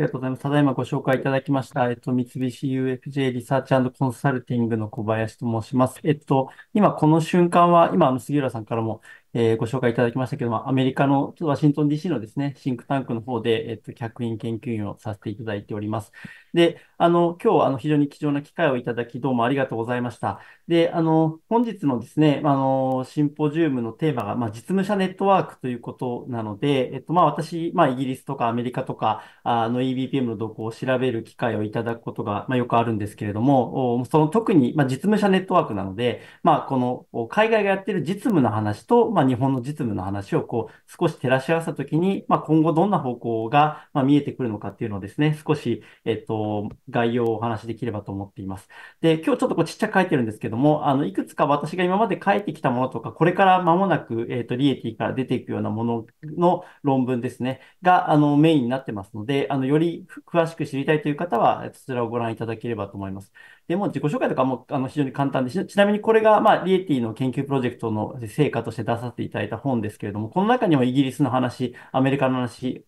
ありがとうございます。ただいまご紹介いただきました、えっと、三菱 UFJ リサーチコンサルティングの小林と申します。えっと、今この瞬間は、今、あの、杉浦さんからも、えー、ご紹介いただきましたけども、アメリカのワシントン DC のですね、シンクタンクの方で、えっと、客員研究員をさせていただいております。で、あの、今日、あの、非常に貴重な機会をいただき、どうもありがとうございました。で、あの、本日のですね、あの、シンポジウムのテーマが、まあ、実務者ネットワークということなので、えっと、まあ、私、まあ、イギリスとかアメリカとか、あの、EBPM の動向を調べる機会をいただくことが、まあ、よくあるんですけれども、その、特に、まあ、実務者ネットワークなので、まあ、この、海外がやってる実務の話と、まあまあ、日本の実務の話をこう少し照らし合わせたときに、まあ、今後どんな方向が、まあ、見えてくるのかっていうのをですね、少し、えっと、概要をお話しできればと思っています。で、今日ちょっとこうちっちゃく書いてるんですけども、あの、いくつか私が今まで書いてきたものとか、これから間もなく、えっと、リエティから出ていくようなものの論文ですね、が、あの、メインになってますので、あの、より詳しく知りたいという方は、そちらをご覧いただければと思います。でも自己紹介とかもあの非常に簡単でちなみにこれが、まあ、リエティの研究プロジェクトの成果として出させていただいた本ですけれども、この中にもイギリスの話、アメリカの話、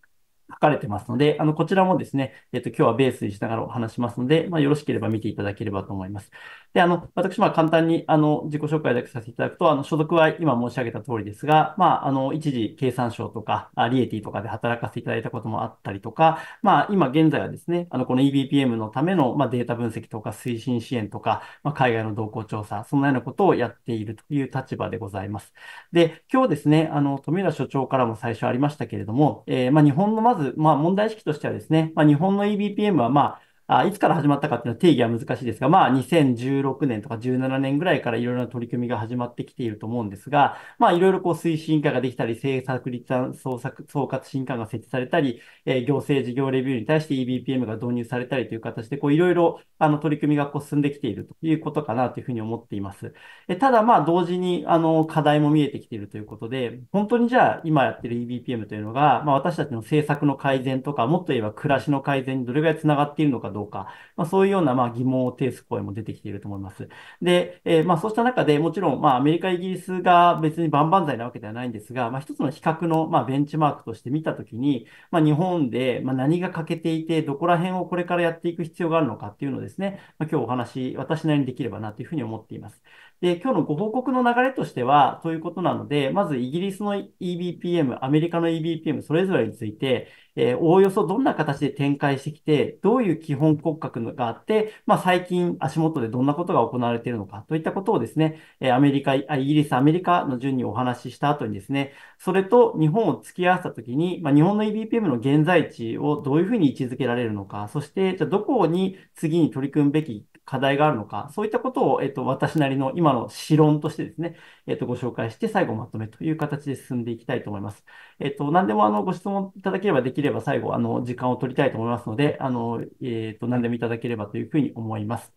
書かれてますので、あの、こちらもですね、えっと、今日はベースにしながらお話しますので、まあ、よろしければ見ていただければと思います。で、あの、私、まあ、簡単に、あの、自己紹介だけさせていただくと、あの、所属は今申し上げた通りですが、まあ、あの、一時、経産省とか、リエティとかで働かせていただいたこともあったりとか、まあ、今現在はですね、あの、この EBPM のための、まあ、データ分析とか、推進支援とか、まあ、海外の動向調査、そんなようなことをやっているという立場でございます。で、今日ですね、あの、富浦所長からも最初ありましたけれども、えー、まあ、日本のまず、まあ、問題意識としてはですね、まあ、日本の EBPM は、まあ、あいつから始まったかっていうのは定義は難しいですが、まあ、2016年とか17年ぐらいからいろいろな取り組みが始まってきていると思うんですが、まあ、いろいろこう推進課ができたり、政策立案総総括審官が設置されたり、えー、行政事業レビューに対して EBPM が導入されたりという形で、こういろいろあの取り組みがこう進んできているということかなというふうに思っています。えただ、まあ、同時にあの課題も見えてきているということで、本当にじゃあ今やってる EBPM というのが、まあ、私たちの政策の改善とか、もっと言えば暮らしの改善にどれぐらいつながっているのかどうかうか、まあ、そういうようなまあ疑問を呈す声も出てきていると思います。で、えー、まあそうした中でもちろんまあアメリカ、イギリスが別に万々歳なわけではないんですが、まあ、一つの比較のまあベンチマークとして見たときに、まあ、日本でまあ何が欠けていて、どこら辺をこれからやっていく必要があるのかっていうのをですね、まあ、今日お話、私なりにできればなというふうに思っています。で、今日のご報告の流れとしては、ということなので、まずイギリスの EBPM、アメリカの EBPM、それぞれについて、えー、おおよそどんな形で展開してきて、どういう基本骨格があって、まあ、最近足元でどんなことが行われているのかといったことをですね、えアメリカ、イギリス、アメリカの順にお話しした後にですね、それと日本を付き合わせたときに、まあ、日本の EBPM の現在地をどういうふうに位置づけられるのか、そして、じゃあどこに次に取り組むべき課題があるのか、そういったことを、えっと、私なりの今の試論としてですね、えっと、ご紹介して、最後まとめという形で進んでいきたいと思います。えっと、何でも、あの、ご質問いただければできれば、最後、あの、時間を取りたいと思いますので、あの、えっと、何でもいただければというふうに思います。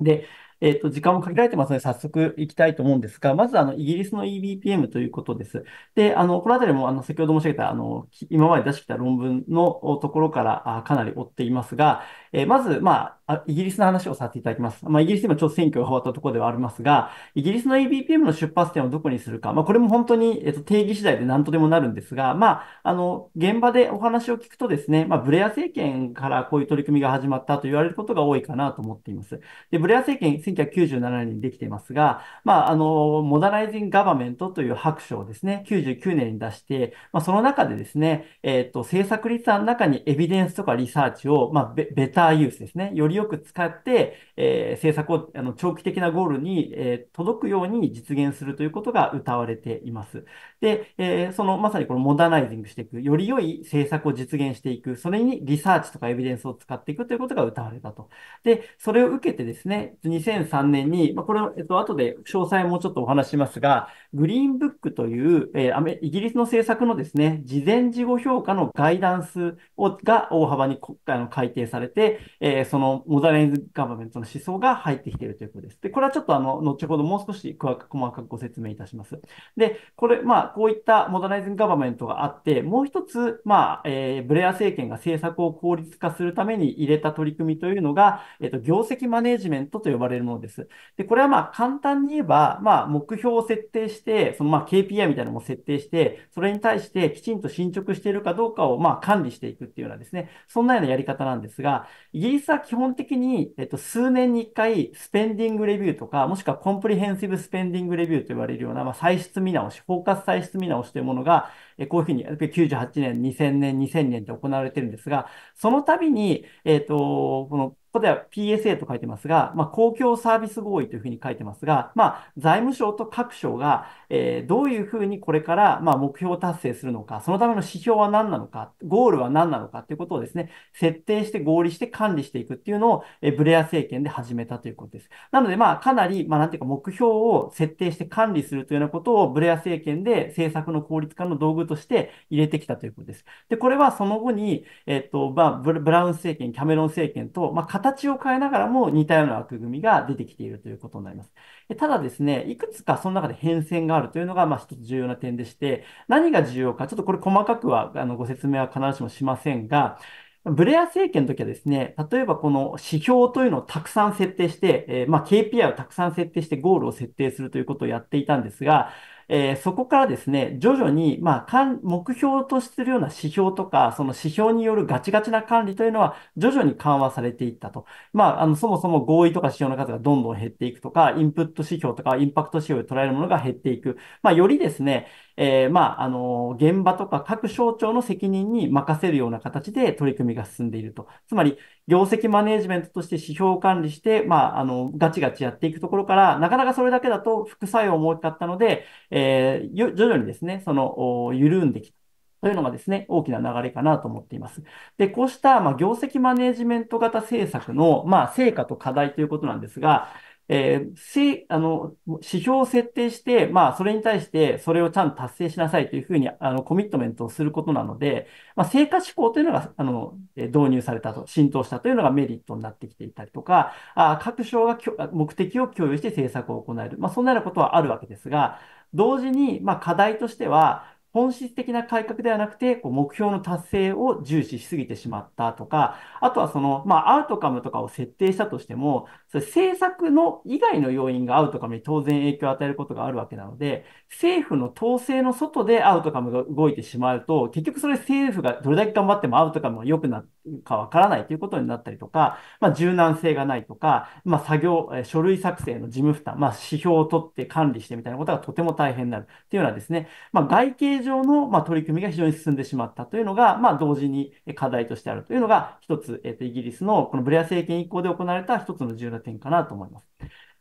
で、えっと、時間も限られてますので、早速行きたいと思うんですが、まず、あの、イギリスの EBPM ということです。で、あの、このあたりも、あの、先ほど申し上げた、あの、今まで出してきた論文のところから、あかなり追っていますが、えー、まず、まあ、あ、イギリスの話をさせていただきます。まあ、イギリスでもちょっと選挙が終わったところではありますが、イギリスの EBPM の出発点をどこにするか、まあ、これも本当に、えっと、定義次第で何とでもなるんですが、まあ、あの、現場でお話を聞くとですね、まあ、ブレア政権からこういう取り組みが始まったと言われることが多いかなと思っています。で、ブレア政権、1997年にできていますが、まあ、あの、モダライジング・ガバメントという白書をですね、99年に出して、まあ、その中でですね、えっと、政策立案の中にエビデンスとかリサーチを、まあ、ベターユースですね、よりよく使って、えー、政策をあの長期的なゴールに、えー、届くように実現するということが謳われています。で、えー、その、まさにこのモダナイズングしていく、より良い政策を実現していく、それにリサーチとかエビデンスを使っていくということが謳われたと。で、それを受けてですね、2003年に、まあ、これを、えっと、後で詳細もうちょっとお話しますが、グリーンブックという、えー、イギリスの政策のですね、事前事後評価のガイダンスをが大幅にあの改定されて、えー、そのモダナイズガバメントの思想が入ってきているということです。で、これはちょっとあの、後ほどもう少し細かくご説明いたします。で、これ、まあ、こういったモダナイズンガバメントがあって、もう一つ、まあ、えー、ブレア政権が政策を効率化するために入れた取り組みというのが、えっ、ー、と、業績マネジメントと呼ばれるものです。で、これはまあ、簡単に言えば、まあ、目標を設定して、そのまあ、KPI みたいなのも設定して、それに対してきちんと進捗しているかどうかをまあ、管理していくっていうようなですね、そんなようなやり方なんですが、イギリスは基本的に、えっ、ー、と、数年に一回、スペンディングレビューとか、もしくはコンプリヘンシブスペンディングレビューと呼ばれるような、まあ、歳出見直し、包括歳回直しというものが、えこういうふうに、98年、2000年、2000年で行われてるんですが、その度に、えっ、ー、と、このここでは PSA と書いてますが、まあ、公共サービス合意というふうに書いてますが、まあ、財務省と各省が、えー、どういうふうにこれから、まあ、目標達成するのか、そのための指標は何なのか、ゴールは何なのかということをですね、設定して合理して管理していくっていうのを、えー、ブレア政権で始めたということです。なので、まあ、かなり、まあ、なんていうか、目標を設定して管理するというようなことを、ブレア政権で政策の効率化の道具として入れてきたということです。で、これはその後に、えっ、と、まあブ、ブラウン政権、キャメロン政権と、まあ、形を変えながらも似たような枠組みが出てきているということになります。ただですね、いくつかその中で変遷があるというのが、まあ一つ重要な点でして、何が重要か、ちょっとこれ細かくは、あの、ご説明は必ずしもしませんが、ブレア政権の時はですね、例えばこの指標というのをたくさん設定して、えー、まあ KPI をたくさん設定してゴールを設定するということをやっていたんですが、えー、そこからですね、徐々に、まあ、かん、目標としているような指標とか、その指標によるガチガチな管理というのは、徐々に緩和されていったと。まあ、あの、そもそも合意とか指標の数がどんどん減っていくとか、インプット指標とか、インパクト指標で捉えるものが減っていく。まあ、よりですね、えー、まあ、あの、現場とか各省庁の責任に任せるような形で取り組みが進んでいると。つまり、業績マネジメントとして指標を管理して、まあ、あの、ガチガチやっていくところから、なかなかそれだけだと副作用も大きかったので、えー、徐々にですね、その、緩んできた。というのがですね、大きな流れかなと思っています。で、こうした、まあ、業績マネジメント型政策の、まあ、成果と課題ということなんですが、えー、し、あの、指標を設定して、まあ、それに対して、それをちゃんと達成しなさいというふうに、あの、コミットメントをすることなので、まあ、成果志向というのが、あの、導入されたと、浸透したというのがメリットになってきていたりとか、あ各省が目的を共有して政策を行える。まあ、そんなようなことはあるわけですが、同時に、まあ、課題としては、本質的な改革ではなくて、こう目標の達成を重視しすぎてしまったとか、あとはその、まあ、アウトカムとかを設定したとしても、そ政策の以外の要因がアウトカムに当然影響を与えることがあるわけなので、政府の統制の外でアウトカムが動いてしまうと、結局それ政府がどれだけ頑張ってもアウトカムが良くなるかわからないということになったりとか、まあ、柔軟性がないとか、まあ、作業、書類作成の事務負担、まあ、指標を取って管理してみたいなことがとても大変になるというのはですね、まあ、外形上の、まあ、取り組みが非常に進んでしまったというのが、まあ、同時に課題としてあるというのが、一つ、えっ、と、イギリスのこのブレア政権以降で行われた一つの重要な点かなと思います。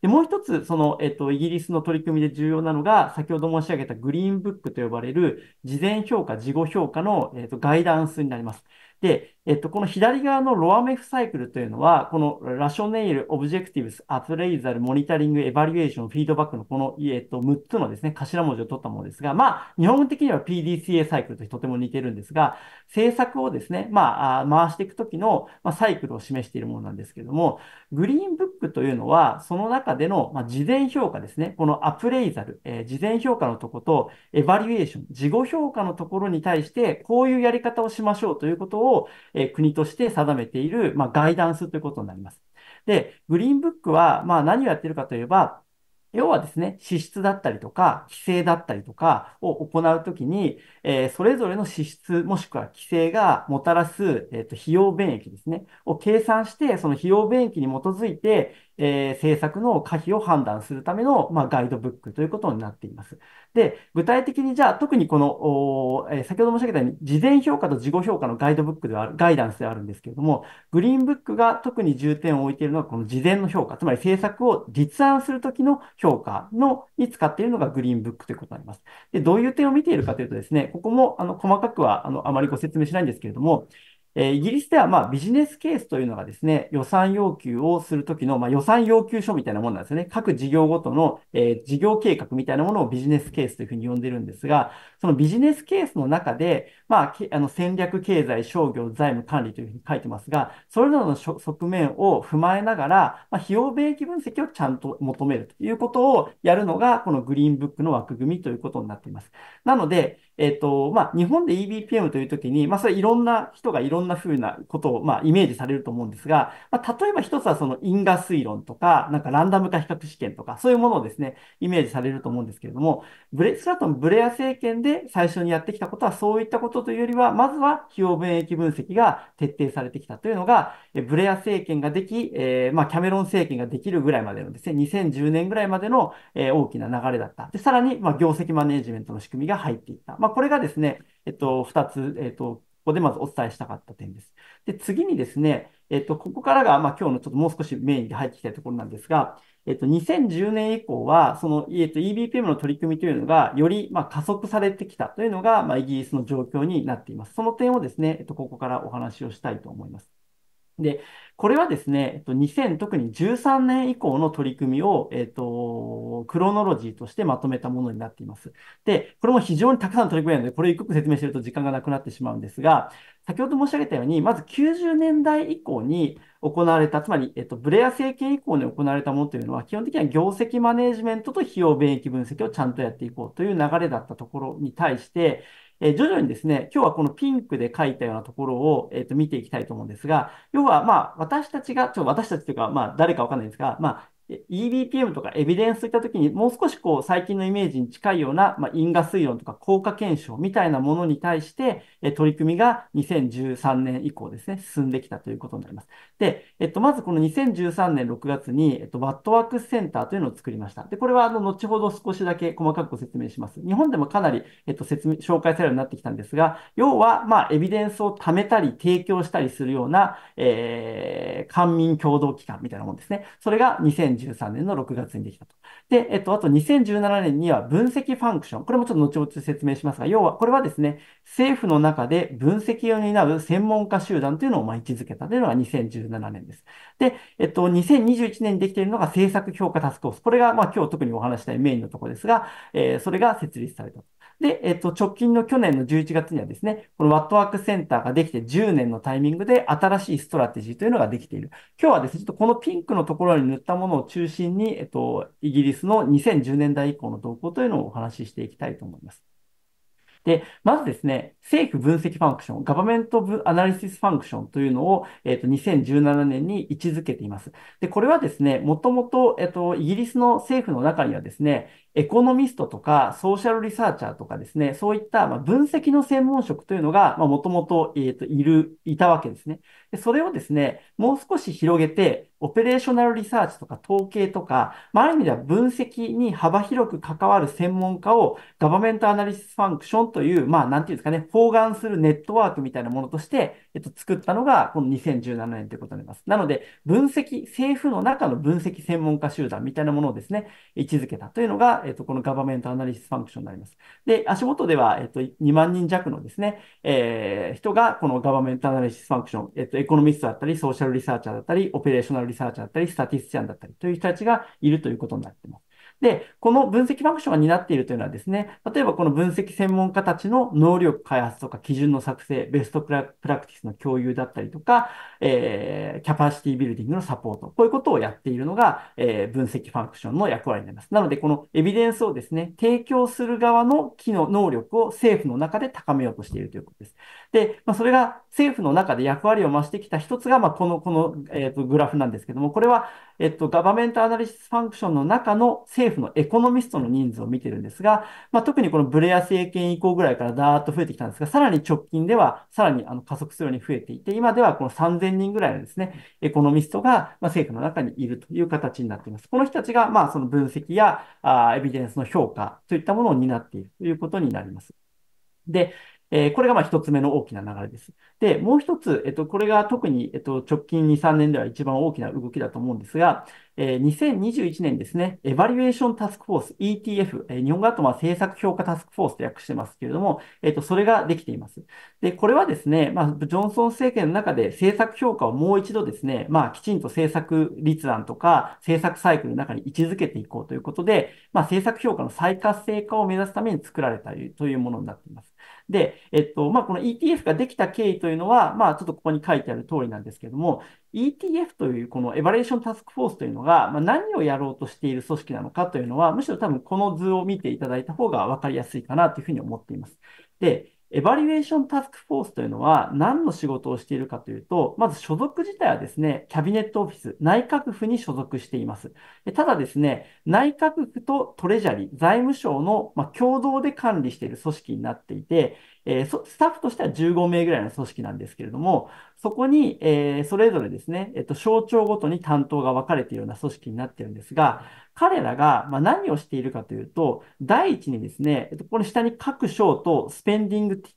で、もう一つ、その、えっと、イギリスの取り組みで重要なのが、先ほど申し上げたグリーンブックと呼ばれる、事前評価、事後評価の、えっと、ガイダンスになります。で、えっと、この左側のロアメフサイクルというのは、このラショネイル、オブジェクティブス、アプレイザル、モニタリング、エバリエーション、フィードバックのこの、えっと、6つのですね、頭文字を取ったものですが、まあ、日本的には PDCA サイクルととても似てるんですが、政策をですね、まあ、回していくときの、まあ、サイクルを示しているものなんですけども、グリーンブックというのは、その中での、まあ、事前評価ですね、このアプレイザル、えー、事前評価のとこと、エバリエーション、事後評価のところに対して、こういうやり方をしましょうということを、えー、国として定めている、まあ、ガイダンスということになります。で、グリーンブックは、まあ、何をやってるかといえば、要はですね、支出だったりとか、規制だったりとかを行うときに、えー、それぞれの支出もしくは規制がもたらす、えーと、と費用便益ですね、を計算して、その費用便益に基づいて、えー、政策の可否を判断するための、まあ、ガイドブックということになっています。で、具体的にじゃあ、特にこの、おえー、先ほど申し上げたように、事前評価と事後評価のガイドブックではある、ガイダンスではあるんですけれども、グリーンブックが特に重点を置いているのは、この事前の評価、つまり政策を立案するときの評価の、に使っているのがグリーンブックということになります。で、どういう点を見ているかというとですね、ここも、あの、細かくは、あの、あまりご説明しないんですけれども、えイギリスでは、まあ、ビジネスケースというのがですね、予算要求をするときの、まあ、予算要求書みたいなものなんですよね。各事業ごとの、え事業計画みたいなものをビジネスケースというふうに呼んでるんですが、そのビジネスケースの中で、まあ、あの戦略経済、商業、財務管理というふうに書いてますが、それぞれの側面を踏まえながら、まあ、費用便益分析をちゃんと求めるということをやるのが、このグリーンブックの枠組みということになっています。なので、えっと、まあ、日本で eBPM というときに、まあ、それいろんな人がいろんな風なことを、まあ、イメージされると思うんですが、まあ、例えば一つはその因果推論とか、なんかランダム化比較試験とか、そういうものをですね、イメージされると思うんですけれども、ブレ、少なくともブレア政権で最初にやってきたことは、そういったことというよりは、まずは費用弁益分析が徹底されてきたというのが、ブレア政権ができ、えー、まあ、キャメロン政権ができるぐらいまでのですね、2010年ぐらいまでの、えー、大きな流れだった。で、さらに、まあ、業績マネジメントの仕組みが入っていった。まあまこれがですね、えっと、2つ、えっと、ここでまずお伝えしたかった点です。で、次にですね、えっと、ここからが、まあ、今日のちょっともう少しメインで入ってきたいところなんですが、えっと、2010年以降は、その、えっと、EBPM の取り組みというのが、より、まあ、加速されてきたというのが、まあ、イギリスの状況になっています。その点をですね、えっと、ここからお話をしたいと思います。で、これはですね、えっと、2000、特に13年以降の取り組みを、えっと、クロノロジーとしてまとめたものになっています。で、これも非常にたくさんの取り組みなので、これ一個説明していると時間がなくなってしまうんですが、先ほど申し上げたように、まず90年代以降に行われた、つまり、えっと、ブレア政権以降に行われたものというのは、基本的には業績マネジメントと費用便益分析をちゃんとやっていこうという流れだったところに対して、えー、徐々にですね、今日はこのピンクで書いたようなところを、えっ、ー、と、見ていきたいと思うんですが、要は、まあ、私たちが、ちょ、私たちというか、まあ、誰かわかんないんですが、まあ、EBPM とかエビデンスといったときに、もう少しこう最近のイメージに近いような、まあ、因果推論とか効果検証みたいなものに対して、え取り組みが2013年以降ですね、進んできたということになります。で、えっと、まずこの2013年6月に、えっと、ワットワークスセンターというのを作りました。で、これはあの、後ほど少しだけ細かくご説明します。日本でもかなり、えっと、説明、紹介されるようになってきたんですが、要は、まあ、エビデンスを貯めたり提供したりするような、えー、官民共同機関みたいなものですね。それが2013 2013年の6月にできたと。で、えっと、あと2017年には分析ファンクション。これもちょっと後々説明しますが、要は、これはですね、政府の中で分析を担う専門家集団というのをま位置づけたというのが2017年です。で、えっと、2021年にできているのが政策評価タスクフォース。これが、まあ、今日特にお話したいメインのところですが、えー、それが設立された。で、えっと、直近の去年の11月にはですね、このワットワークセンターができて10年のタイミングで新しいストラテジーというのができている。今日はですね、ちょっとこのピンクのところに塗ったものを中心に、えっと、イギリスの2010年代以降の動向というのをお話ししていきたいと思います。で、まずですね、政府分析ファンクション、ガバメントアナリシスファンクションというのを、えっと、2017年に位置づけています。で、これはですね、もともと、えっと、イギリスの政府の中にはですね、エコノミストとかソーシャルリサーチャーとかですね、そういった分析の専門職というのが、もともと、えっと、いる、いたわけですねで。それをですね、もう少し広げて、オペレーショナルリサーチとか統計とか、まあ、ある意味では分析に幅広く関わる専門家をガバメントアナリシスファンクションという、まあ、なんていうんですかね、包含するネットワークみたいなものとして、えっと、作ったのが、この2017年ということになります。なので、分析、政府の中の分析専門家集団みたいなものをですね、位置づけたというのが、えっと、このガバメントアナリシスファンクションになります。で、足元では、えっと、2万人弱のですね、えー、人が、このガバメントアナリシスファンクション、えっと、エコノミストだったり、ソーシャルリサーチャーだったり、オペレーショナルリサーチャーだったり、スタティスチャンだったりという人たちがいるということになっています。で、この分析ファンクションが担っているというのはですね、例えばこの分析専門家たちの能力開発とか基準の作成、ベストプラクティスの共有だったりとか、えー、キャパシティビルディングのサポート、こういうことをやっているのが、えー、分析ファンクションの役割になります。なので、このエビデンスをですね、提供する側の機能、能力を政府の中で高めようとしているということです。で、まあ、それが政府の中で役割を増してきた一つが、まあ、この、この、えっ、ー、と、グラフなんですけども、これは、えっ、ー、と、ガバメントアナリシスファンクションの中の政府のエコノミストの人数を見てるんですが、まあ、特にこのブレア政権以降ぐらいからだーっと増えてきたんですが、さらに直近では、さらにあの加速するように増えていて、今ではこの3000人ぐらいのですね、エコノミストが、まあ、政府の中にいるという形になっています。この人たちが、まあ、その分析や、あエビデンスの評価といったものを担っているということになります。で、えー、これが一つ目の大きな流れです。で、もう一つ、えっと、これが特に、えっと、直近2、3年では一番大きな動きだと思うんですが、えー、2021年ですね、エバリュエーションタスクフォース、ETF、えー、日本語だとまあ政策評価タスクフォースと訳してますけれども、えっと、それができています。で、これはですね、まあ、ジョンソン政権の中で政策評価をもう一度ですね、まあ、きちんと政策立案とか政策サイクルの中に位置づけていこうということで、まあ、政策評価の再活性化を目指すために作られたというものになっています。で、えっと、まあ、この ETF ができた経緯というのは、まあ、ちょっとここに書いてある通りなんですけども、ETF というこのエバレーションタスクフォースというのが、まあ、何をやろうとしている組織なのかというのは、むしろ多分この図を見ていただいた方がわかりやすいかなというふうに思っています。で、エバリュエーションタスクフォースというのは何の仕事をしているかというと、まず所属自体はですね、キャビネットオフィス、内閣府に所属しています。ただですね、内閣府とトレジャリ、財務省の、ま共同で管理している組織になっていて、えー、スタッフとしては15名ぐらいの組織なんですけれども、そこに、えー、それぞれですね、えっと、省庁ごとに担当が分かれているような組織になっているんですが、彼らが、まあ、何をしているかというと、第一にですね、えっと、この下に各省とスペンディングテ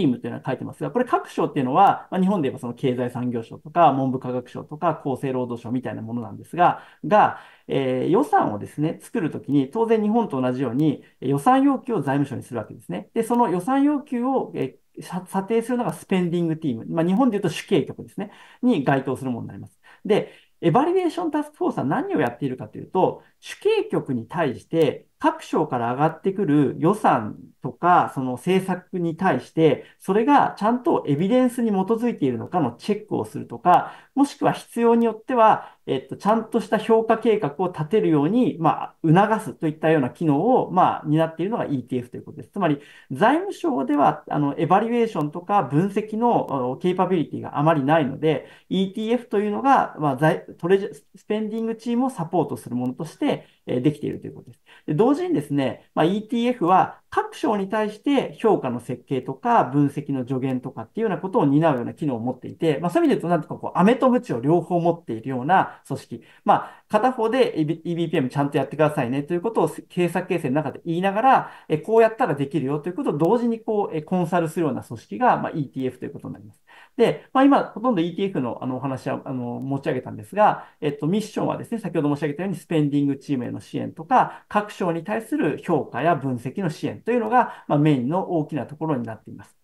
ィームというのは書いてますが、これ各省っていうのは、まあ、日本で言えばその経済産業省とか、文部科学省とか、厚生労働省みたいなものなんですが、が、えー、予算をですね、作るときに、当然日本と同じように予算要求を財務省にするわけですね。で、その予算要求を、えー査定するのがスペンディングティーム、まあ、日本で言うと主計局ですね、に該当するものになります。で、エバリエーションタスクフォースは何をやっているかというと、主計局に対して各省から上がってくる予算とか、その政策に対して、それがちゃんとエビデンスに基づいているのかのチェックをするとか、もしくは必要によっては、えっと、ちゃんとした評価計画を立てるように、まあ、促すといったような機能を、まあ、担っているのが ETF ということです。つまり、財務省では、あの、エバリュエーションとか分析のケイパビリティがあまりないので、ETF というのが、まあ、トレジ、スペンディングチームをサポートするものとして、えできているということです。で同時にですね、まあ、ETF は各省に対して評価の設計とか分析の助言とかっていうようなことを担うような機能を持っていて、まあ、そういう意味で言うと、なんとかこう、メと鞭を両方持っているような組織。まあ、片方で EBPM ちゃんとやってくださいねということを警察形成の中で言いながら、えこうやったらできるよということを同時にこう、えコンサルするような組織が、まあ、ETF ということになります。で、まあ、今、ほとんど ETF のあのお話はあの持ち上げたんですが、えっと、ミッションはですね、先ほど申し上げたように、スペンディングチームへの支援とか、各省に対する評価や分析の支援というのが、まあ、メインの大きなところになっています。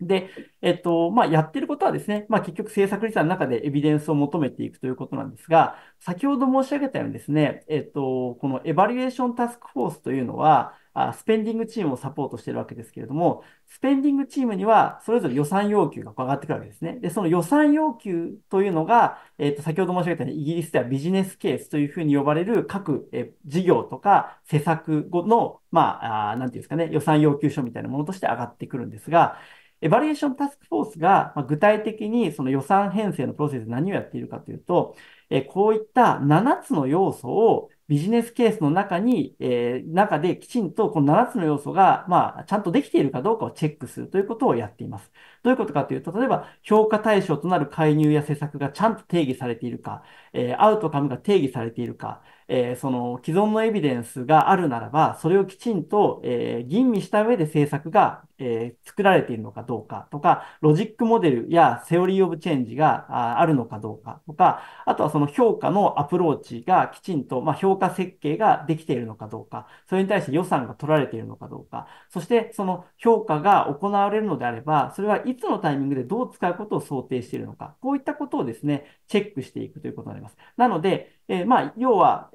で、えっと、まあ、やってることはですね、まあ、結局政策立案の中でエビデンスを求めていくということなんですが、先ほど申し上げたようにですね、えっと、このエバリエーションタスクフォースというのは、あスペンディングチームをサポートしているわけですけれども、スペンディングチームにはそれぞれ予算要求が上がってくるわけですね。で、その予算要求というのが、えっ、ー、と、先ほど申し上げたようにイギリスではビジネスケースというふうに呼ばれる各、えー、事業とか施策後の、まあ、あなんていうんですかね、予算要求書みたいなものとして上がってくるんですが、エバリエーションタスクフォースが、まあ、具体的にその予算編成のプロセスで何をやっているかというと、えー、こういった7つの要素をビジネスケースの中に、えー、中できちんとこの7つの要素が、まあ、ちゃんとできているかどうかをチェックするということをやっています。どういうことかというと、例えば、評価対象となる介入や施策がちゃんと定義されているか、えー、アウトカムが定義されているか、えー、その既存のエビデンスがあるならば、それをきちんと、えー、吟味した上で政策が、えー、作られているのかどうかとか、ロジックモデルやセオリーオブチェンジがあるのかどうかとか、あとはその評価のアプローチがきちんと、まあ、評価設計ができているのかどうか、それに対して予算が取られているのかどうか、そしてその評価が行われるのであれば、それはいつのタイミングでどう使うことを想定しているのか、こういったことをですね、チェックしていくということになります。なので、えまあ、要は、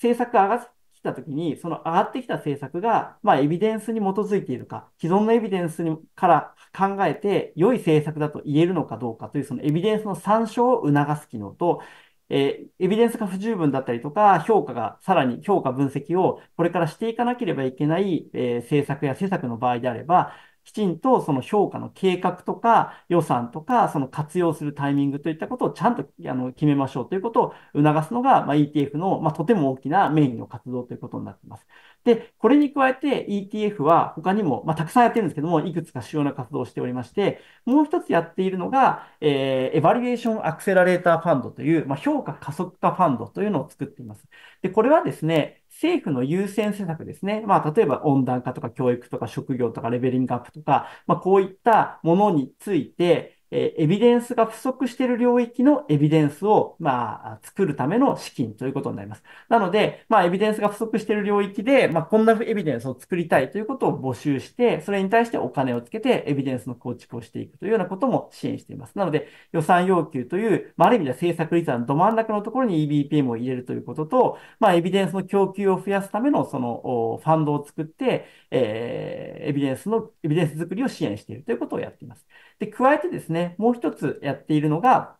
政策が上がってきたときに、その上がってきた政策が、まあ、エビデンスに基づいているか、既存のエビデンスにから考えて、良い政策だと言えるのかどうかという、そのエビデンスの参照を促す機能と、えー、エビデンスが不十分だったりとか、評価が、さらに評価分析をこれからしていかなければいけない、えー、政策や施策の場合であれば、きちんとその評価の計画とか予算とか、その活用するタイミングといったことをちゃんとあの決めましょうということを促すのが、ま ETF の、まとても大きなメインの活動ということになっています。で、これに加えて ETF は他にも、まあ、たくさんやってるんですけども、いくつか主要な活動をしておりまして、もう一つやっているのが、えー、エバリエーションアクセラレーターファンドという、まあ、評価加速化ファンドというのを作っています。で、これはですね、政府の優先施策ですね。まあ、例えば温暖化とか教育とか職業とかレベリングアップとか、まあ、こういったものについて、えエビデンスが不足している領域のエビデンスを、まあ、作るための資金ということになります。なので、まあ、エビデンスが不足している領域で、まあ、こんなエビデンスを作りたいということを募集して、それに対してお金をつけて、エビデンスの構築をしていくというようなことも支援しています。なので、予算要求という、まあ、ある意味では政策立案のど真ん中のところに EBPM を入れるということと、まあ、エビデンスの供給を増やすための、その、ファンドを作って、えー、エビデンスの、エビデンス作りを支援しているということをやっています。で、加えてですね、もう一つやっているのが、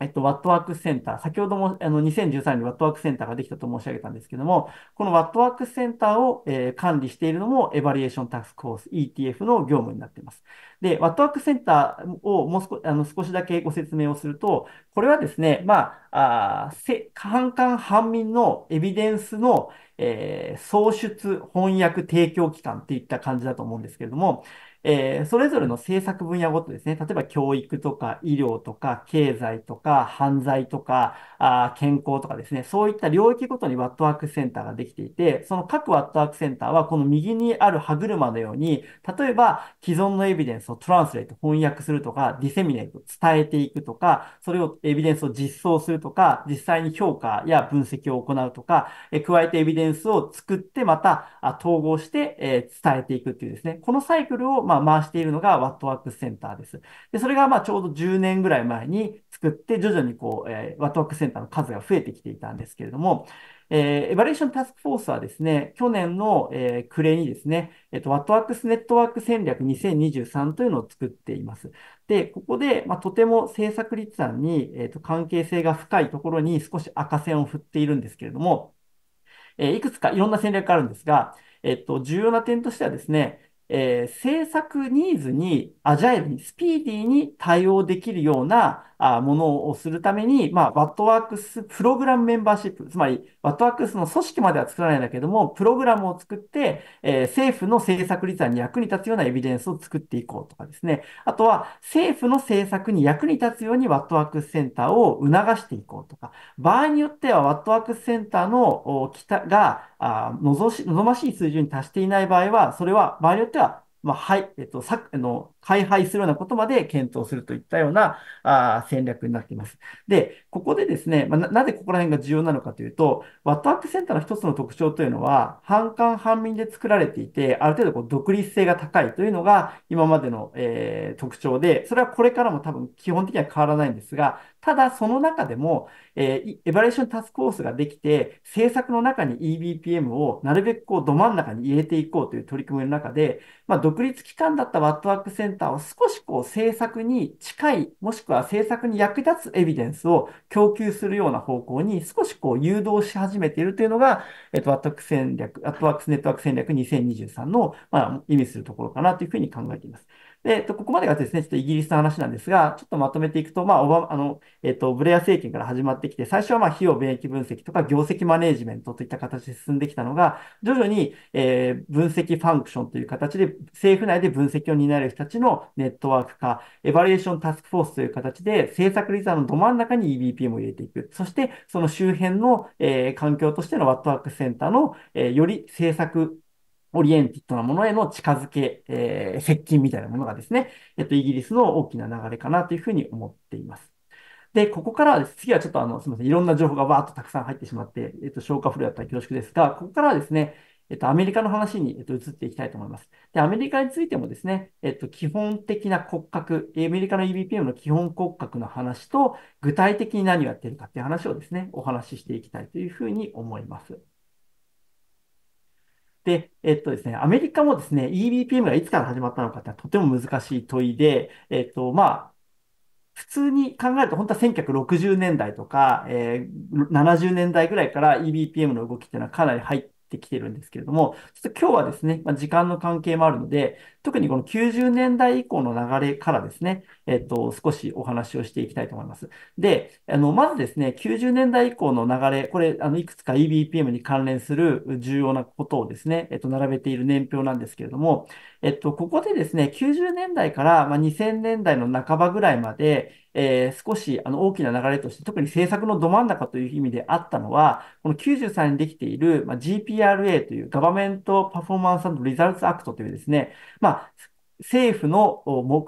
えっと、ワットワークセンター。先ほども、あの、2013年にワットワークセンターができたと申し上げたんですけども、このワットワークセンターを、えー、管理しているのも、エバリエーションタスクフォース、ETF の業務になっています。で、ワットワークセンターをもう少あの少しだけご説明をすると、これはですね、まあ、あ反感反民のエビデンスの、えー、創出、翻訳、提供機関っていった感じだと思うんですけれども、えー、それぞれの政策分野ごとですね、例えば教育とか医療とか経済とか犯罪とかあ健康とかですね、そういった領域ごとにワットワークセンターができていて、その各ワットワークセンターはこの右にある歯車のように、例えば既存のエビデンスをトランスレート、翻訳するとか、ディセミネート、伝えていくとか、それをエビデンスを実装するとか、実際に評価や分析を行うとか、え加えてエビデンスを作ってまた統合して、え伝えていくっていうですね、このサイクルを、まあ、回しているのがワットワークセンターです。で、それが、まあ、ちょうど10年ぐらい前に作って、徐々にこう、えー、ワットワークセンターの数が増えてきていたんですけれども、えー、エバレーションタスクフォースはですね、去年の、えー、暮れにですね、えっ、ー、と、ワットワークスネットワーク戦略2023というのを作っています。で、ここで、まあ、とても政策立案に、えっ、ー、と、関係性が深いところに少し赤線を振っているんですけれども、えいくつかいろんな戦略があるんですが、えっと、重要な点としてはですね、えー、政策ニーズにアジャイルにスピーディーに対応できるようなあものをするために、まあ、ワットワークスプログラムメンバーシップ、つまりワットワークスの組織までは作らないんだけども、プログラムを作って、えー、政府の政策立案に役に立つようなエビデンスを作っていこうとかですね。あとは政府の政策に役に立つようにワットワークスセンターを促していこうとか、場合によってはワットワークスセンターの、があ望し望ましい水準に達していない場合は、それは場合によっては、まあ、はい、えっと、さあの開廃するようなことまで検討するといったようなあ戦略になっています。で、ここでですね、まあ、なぜここら辺が重要なのかというと、ワットアップセンターの一つの特徴というのは、半官半民で作られていて、ある程度こう独立性が高いというのが今までの、えー、特徴で、それはこれからも多分基本的には変わらないんですが、ただその中でも、えー、エバレーションタスクフォースができて、政策の中に EBPM をなるべくこうど真ん中に入れていこうという取り組みの中で、まあ、独立機関だったワットワークセンターンターを少しこう政策に近い、もしくは政策に役立つエビデンスを供給するような方向に少しこう誘導し始めているというのが、えっと、ットワーク戦略、アットワークスネットワーク戦略2023の、まあ、意味するところかなというふうに考えています。で、えっと、ここまでがですね、ちょっとイギリスの話なんですが、ちょっとまとめていくと、まあ、オバあの、えっと、ブレア政権から始まってきて、最初はまあ、費用便益分析とか業績マネジメントといった形で進んできたのが、徐々に、えー、分析ファンクションという形で、政府内で分析を担える人たちのネットワーク化、エバリエーションタスクフォースという形で、政策立案のど真ん中に e b p も入れていく。そして、その周辺の、えー、環境としてのワットワークセンターの、えー、より政策オリエンティットなものへの近づけ、えー、接近みたいなものがですね、えっと、イギリスの大きな流れかなというふうに思っています。で、ここからはです、次はちょっとあの、すみません、いろんな情報がわーっとたくさん入ってしまって、えっと、消化不良だったら恐縮ですが、ここからはですね、えっと、アメリカの話に、えっと、移っていきたいと思います。で、アメリカについてもですね、えっと、基本的な骨格、アメリカの EBPM の基本骨格の話と、具体的に何をやっているかっていう話をですね、お話ししていきたいというふうに思います。で、えっとですね、アメリカもですね、EBPM がいつから始まったのかってのはとても難しい問いで、えっと、まあ、普通に考えると、本当は1960年代とか、えー、70年代ぐらいから EBPM の動きっていうのはかなり入ってきてるんですけれども、ちょっと今日はですね、まあ、時間の関係もあるので、特にこの90年代以降の流れからですね、えっと、少しお話をしていきたいと思います。で、あの、まずですね、90年代以降の流れ、これ、あの、いくつか EBPM に関連する重要なことをですね、えっと、並べている年表なんですけれども、えっと、ここでですね、90年代から、まあ、2000年代の半ばぐらいまで、えー、少しあの大きな流れとして、特に政策のど真ん中という意味であったのは、この93にできている、まあ、GPRA というガバメントパフォーマンスリザルツアクトというですね、ま政府の、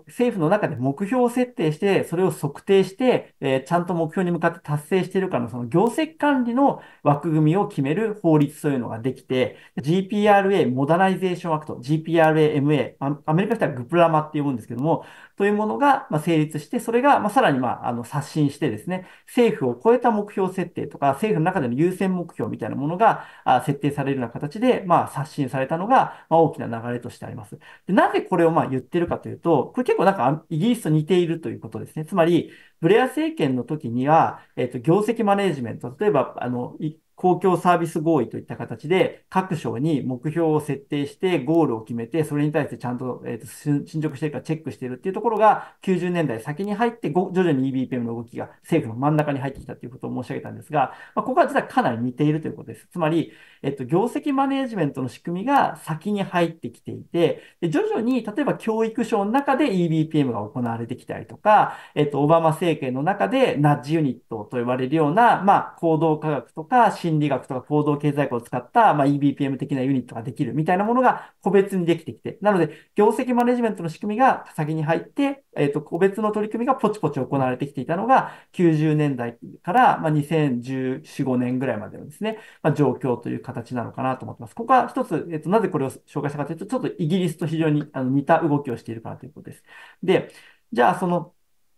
政府の中で目標を設定して、それを測定して、えちゃんと目標に向かって達成しているかの、その業績管理の枠組みを決める法律というのができて、GPRA、モダナイゼーションアクト、GPRAMA、アメリカ人はグプラマって呼ぶんですけども、というものが、ま成立して、それが、まさらに、まあ、あの、刷新してですね、政府を超えた目標設定とか、政府の中での優先目標みたいなものが、あ設定されるような形で、まあ、刷新されたのが、ま大きな流れとしてあります。で、なぜこれを、まあ言ってるかというと、これ結構なんかイギリスと似ているということですね。つまり、ブレア政権の時には、えっ、ー、と、業績マネジメント、例えば、あの、公共サービス合意といった形で、各省に目標を設定して、ゴールを決めて、それに対してちゃんと,、えー、と進捗しているかチェックしてるっていうところが、90年代先に入って、徐々に EBPM の動きが政府の真ん中に入ってきたということを申し上げたんですが、まあ、ここは実はかなり似ているということです。つまり、えっと、業績マネジメントの仕組みが先に入ってきていて、で徐々に、例えば教育省の中で EBPM が行われてきたりとか、えっと、オバマ政権の中でナッジユニットと呼ばれるような、まあ、行動科学とか心心理学とか行動経済学を使った、まあ、EBPM 的なユニットができるみたいなものが個別にできてきて、なので、業績マネジメントの仕組みが先に入って、えっ、ー、と、個別の取り組みがポチポチ行われてきていたのが、90年代から、まあ、2014、5年ぐらいまでのですね、まあ、状況という形なのかなと思ってます。ここは一つ、えっ、ー、と、なぜこれを紹介したかというと、ちょっとイギリスと非常にあの似た動きをしているかなということです。で、じゃあ、その、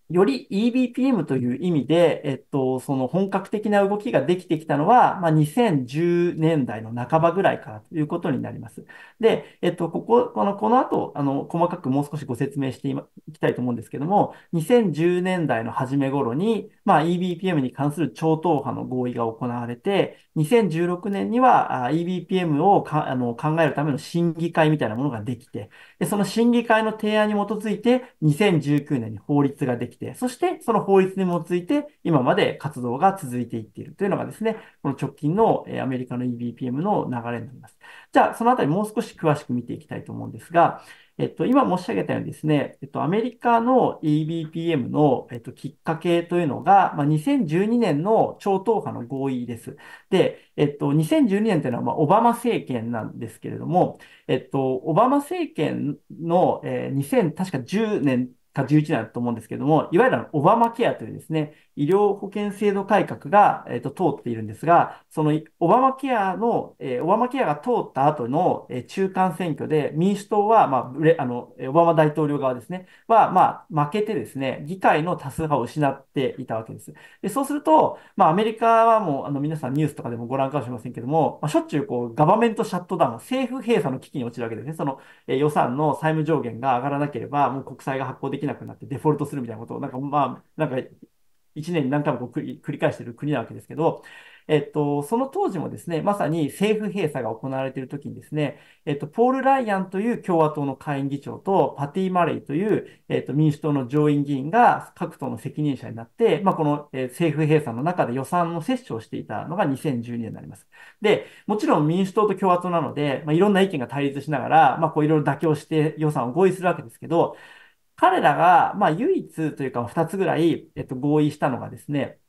より EBPM という意味で、えっと、その本格的な動きができてきたのは、まあ、2010年代の半ばぐらいからということになります。で、えっと、ここ、この、この後、あの、細かくもう少しご説明していきたいと思うんですけども、2010年代の初め頃に、まあ、EBPM に関する超党派の合意が行われて、2016年には EBPM をかあの考えるための審議会みたいなものができてで、その審議会の提案に基づいて、2019年に法律ができて、そしてその法律に基づいて、今まで活動が続いていっているというのがですね、この直近のアメリカの EBPM の流れになります。じゃあ、そのあたりもう少し詳しく見ていきたいと思うんですが、えっと、今申し上げたようにですね、えっと、アメリカの EBPM の、えっと、きっかけというのが、まあ、2012年の超党派の合意です。で、えっと、2012年というのは、まあ、オバマ政権なんですけれども、えっと、オバマ政権の、えー、2000、確か10年か11年だと思うんですけども、いわゆるオバマケアというですね、医療保険制度改革が、えーと、通っているんですが、そのオバマケアの、えー、オバマケアが通った後の、えー、中間選挙で民主党は、まあ、あの、オバマ大統領側ですね、は、まあ、負けてですね、議会の多数派を失っていたわけです。でそうすると、まあ、アメリカはもう、あの、皆さんニュースとかでもご覧かもしれませんけども、まあ、しょっちゅう、こう、ガバメントシャットダウン、政府閉鎖の危機に落ちるわけですね。その、えー、予算の債務上限が上がらなければ、もう国債が発行できなくなってデフォルトするみたいなことを、なんか、まあ、なんか、1年に何回もこう繰り返している国なわけですけど、えっと、その当時もですね、まさに政府閉鎖が行われている時にですね、えっと、ポール・ライアンという共和党の下院議長と、パティ・マレイという、えっと、民主党の上院議員が各党の責任者になって、まあ、この、え政府閉鎖の中で予算の接種をしていたのが2012年になります。で、もちろん民主党と共和党なので、まあ、いろんな意見が対立しながら、まあ、こういろいろ妥協して予算を合意するわけですけど、彼らが、まあ、唯一というか、二つぐらい、えっと、合意したのがですね、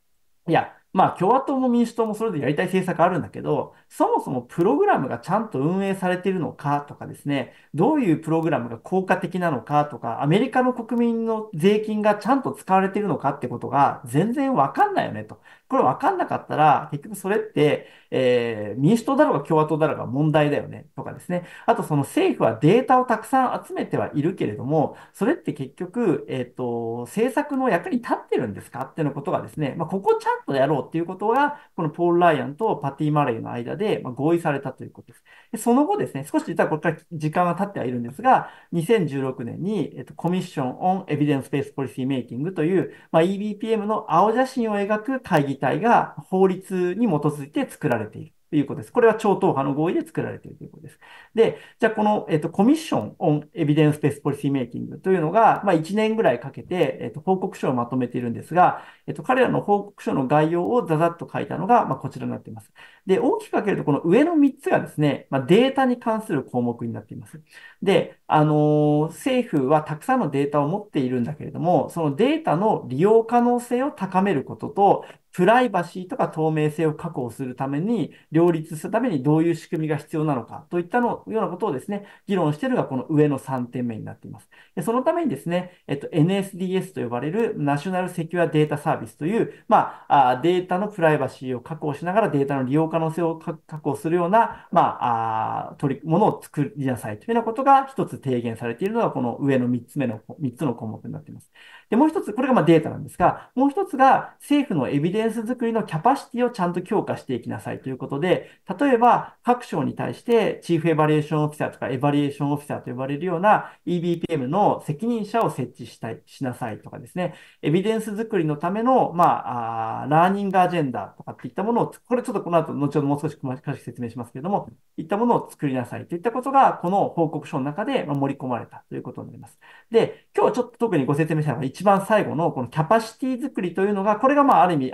いや、まあ、共和党も民主党もそれでやりたい政策あるんだけど、そもそもプログラムがちゃんと運営されているのかとかですね、どういうプログラムが効果的なのかとか、アメリカの国民の税金がちゃんと使われているのかってことが全然わかんないよねと。これ分かんなかったら、結局それって、えー、民主党だろうが共和党だろうが問題だよね、とかですね。あとその政府はデータをたくさん集めてはいるけれども、それって結局、えっ、ー、と、政策の役に立ってるんですかっていうことがですね、まあ、ここちゃんとやろうっていうことが、このポール・ライアンとパティ・マレーの間で合意されたということです。その後ですね、少し実はこれから時間は経ってはいるんですが、2016年に、えっと、コミッション・オン・エビデンス・ベース・ポリシー・メイキングという、まあ、EBPM の青写真を描く会議体が法律に基づいて作られている。いうことです。これは超党派の合意で作られているということです。で、じゃあこの、えっと、コミッション・オン・エビデンス・ベース・ポリシー・メイキングというのが、まあ、1年ぐらいかけて、えっと、報告書をまとめているんですが、えっと、彼らの報告書の概要をざざっと書いたのが、まあ、こちらになっています。で、大きく分けると、この上の3つがですね、まあ、データに関する項目になっています。で、あの、政府はたくさんのデータを持っているんだけれども、そのデータの利用可能性を高めることと、プライバシーとか透明性を確保するために、両立するためにどういう仕組みが必要なのかといったのようなことをですね、議論しているのがこの上の3点目になっています。でそのためにですね、えっと、NSDS と呼ばれるナショナルセキュアデータサービスという、まあ、あデータのプライバシーを確保しながらデータの利用可能性を確保するような、まあ、あ取り、ものを作りなさいというようなことが一つ提言されているのは、この上の3つ目の、3つの項目になっています。で、もう一つ、これがまデータなんですが、もう一つが政府のエビデンス作りのキャパシティをちゃんと強化していきなさいということで、例えば各省に対してチーフエバリエーションオフィサーとかエバリエーションオフィサーと呼ばれるような EBPM の責任者を設置したい、しなさいとかですね、エビデンス作りのための、まあ、あラーニングアジェンダとかっていったものを、これちょっとこの後、後ほどもう少し詳しく説明しますけれども、いったものを作りなさいといったことが、この報告書の中で盛り込まれたということになります。で、今日ちょっと特にご説明したのが一番最後のこのキャパシティ作りというのが、これがまあある意味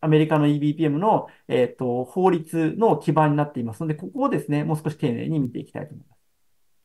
アメリカの EBPM の、えっと法律の基盤になっていますので、ここをですね、もう少し丁寧に見ていきたいと思います。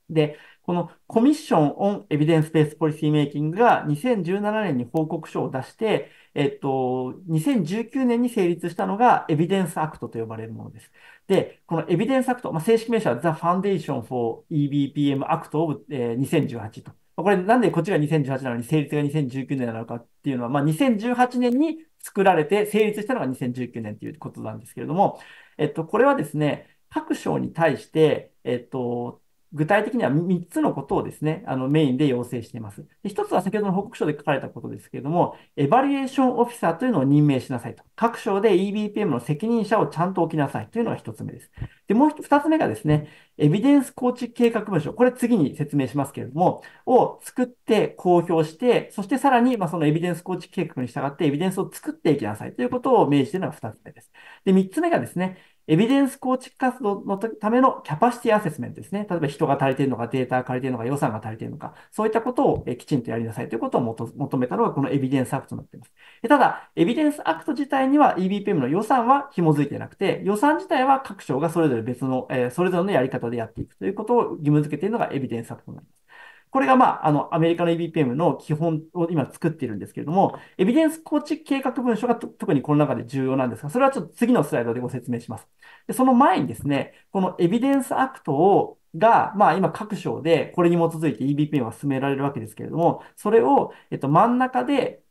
で、このコミッション・オン・エビデンス・ベース・ポリシー・メイキングが2017年に報告書を出して、えっと、2019年に成立したのがエビデンス・アクトと呼ばれるものです。で、このエビデンス・アクト、まあ、正式名称は The Foundation for EBPM Act of 2018と。これなんでこっちが2018なのに成立が2019年なのかっていうのは、まあ、2018年に作られて成立したのが2019年っていうことなんですけれども、えっと、これはですね、各省に対して、えっと、具体的には3つのことをですね、あのメインで要請しています。で1つは先ほどの報告書で書かれたことですけれども、エバリエーションオフィサーというのを任命しなさいと。各省で EBPM の責任者をちゃんと置きなさいというのが1つ目です。で、もう2つ目がですね、エビデンス構築計画文書、これ次に説明しますけれども、を作って公表して、そしてさらに、まあ、そのエビデンス構築計画に従ってエビデンスを作っていきなさいということを明示ていうのが2つ目です。で、3つ目がですね、エビデンス構築活動のためのキャパシティアセスメントですね。例えば人が足りているのか、データが足りているのか、予算が足りているのか、そういったことをきちんとやりなさいということを求めたのがこのエビデンスアクトになっています。ただ、エビデンスアクト自体には EBPM の予算は紐づいてなくて、予算自体は各省がそれぞれ別の、それぞれのやり方でやっていくということを義務付けているのがエビデンスアクトになります。これが、まあ、あの、アメリカの EBPM の基本を今作っているんですけれども、エビデンス構築計画文書が特にこの中で重要なんですが、それはちょっと次のスライドでご説明します。でその前にですね、このエビデンスアクトをが、まあ今各省でこれに基づいて EBPM は進められるわけですけれども、それを、えっと、真ん中で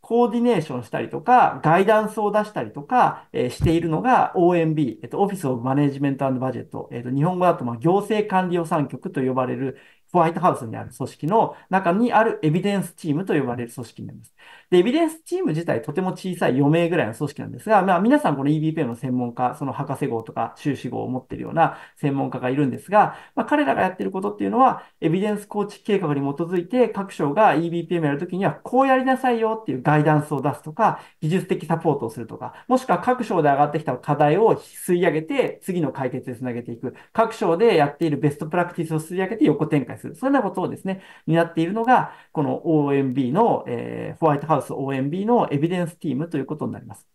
コーディネーションしたりとか、ガイダンスを出したりとか、えー、しているのが OMB、えっと、Office of Management and Budget、えっと、日本語だと、まあ、行政管理予算局と呼ばれる、ホワイトハウスにある組織の中にあるエビデンスチームと呼ばれる組織になります。で、エビデンスチーム自体とても小さい余命ぐらいの組織なんですが、まあ皆さんこの EBPM の専門家、その博士号とか修士号を持っているような専門家がいるんですが、まあ彼らがやってることっていうのは、エビデンス構築計画に基づいて各省が EBPM やるときにはこうやりなさいよっていうガイダンスを出すとか、技術的サポートをするとか、もしくは各省で上がってきた課題を吸い上げて次の解決につなげていく。各省でやっているベストプラクティスを吸い上げて横展開する。す。そんなことをですね、担っているのが、この OMB の、えー、ホワイトハウス OMB のエビデンスチームということになります。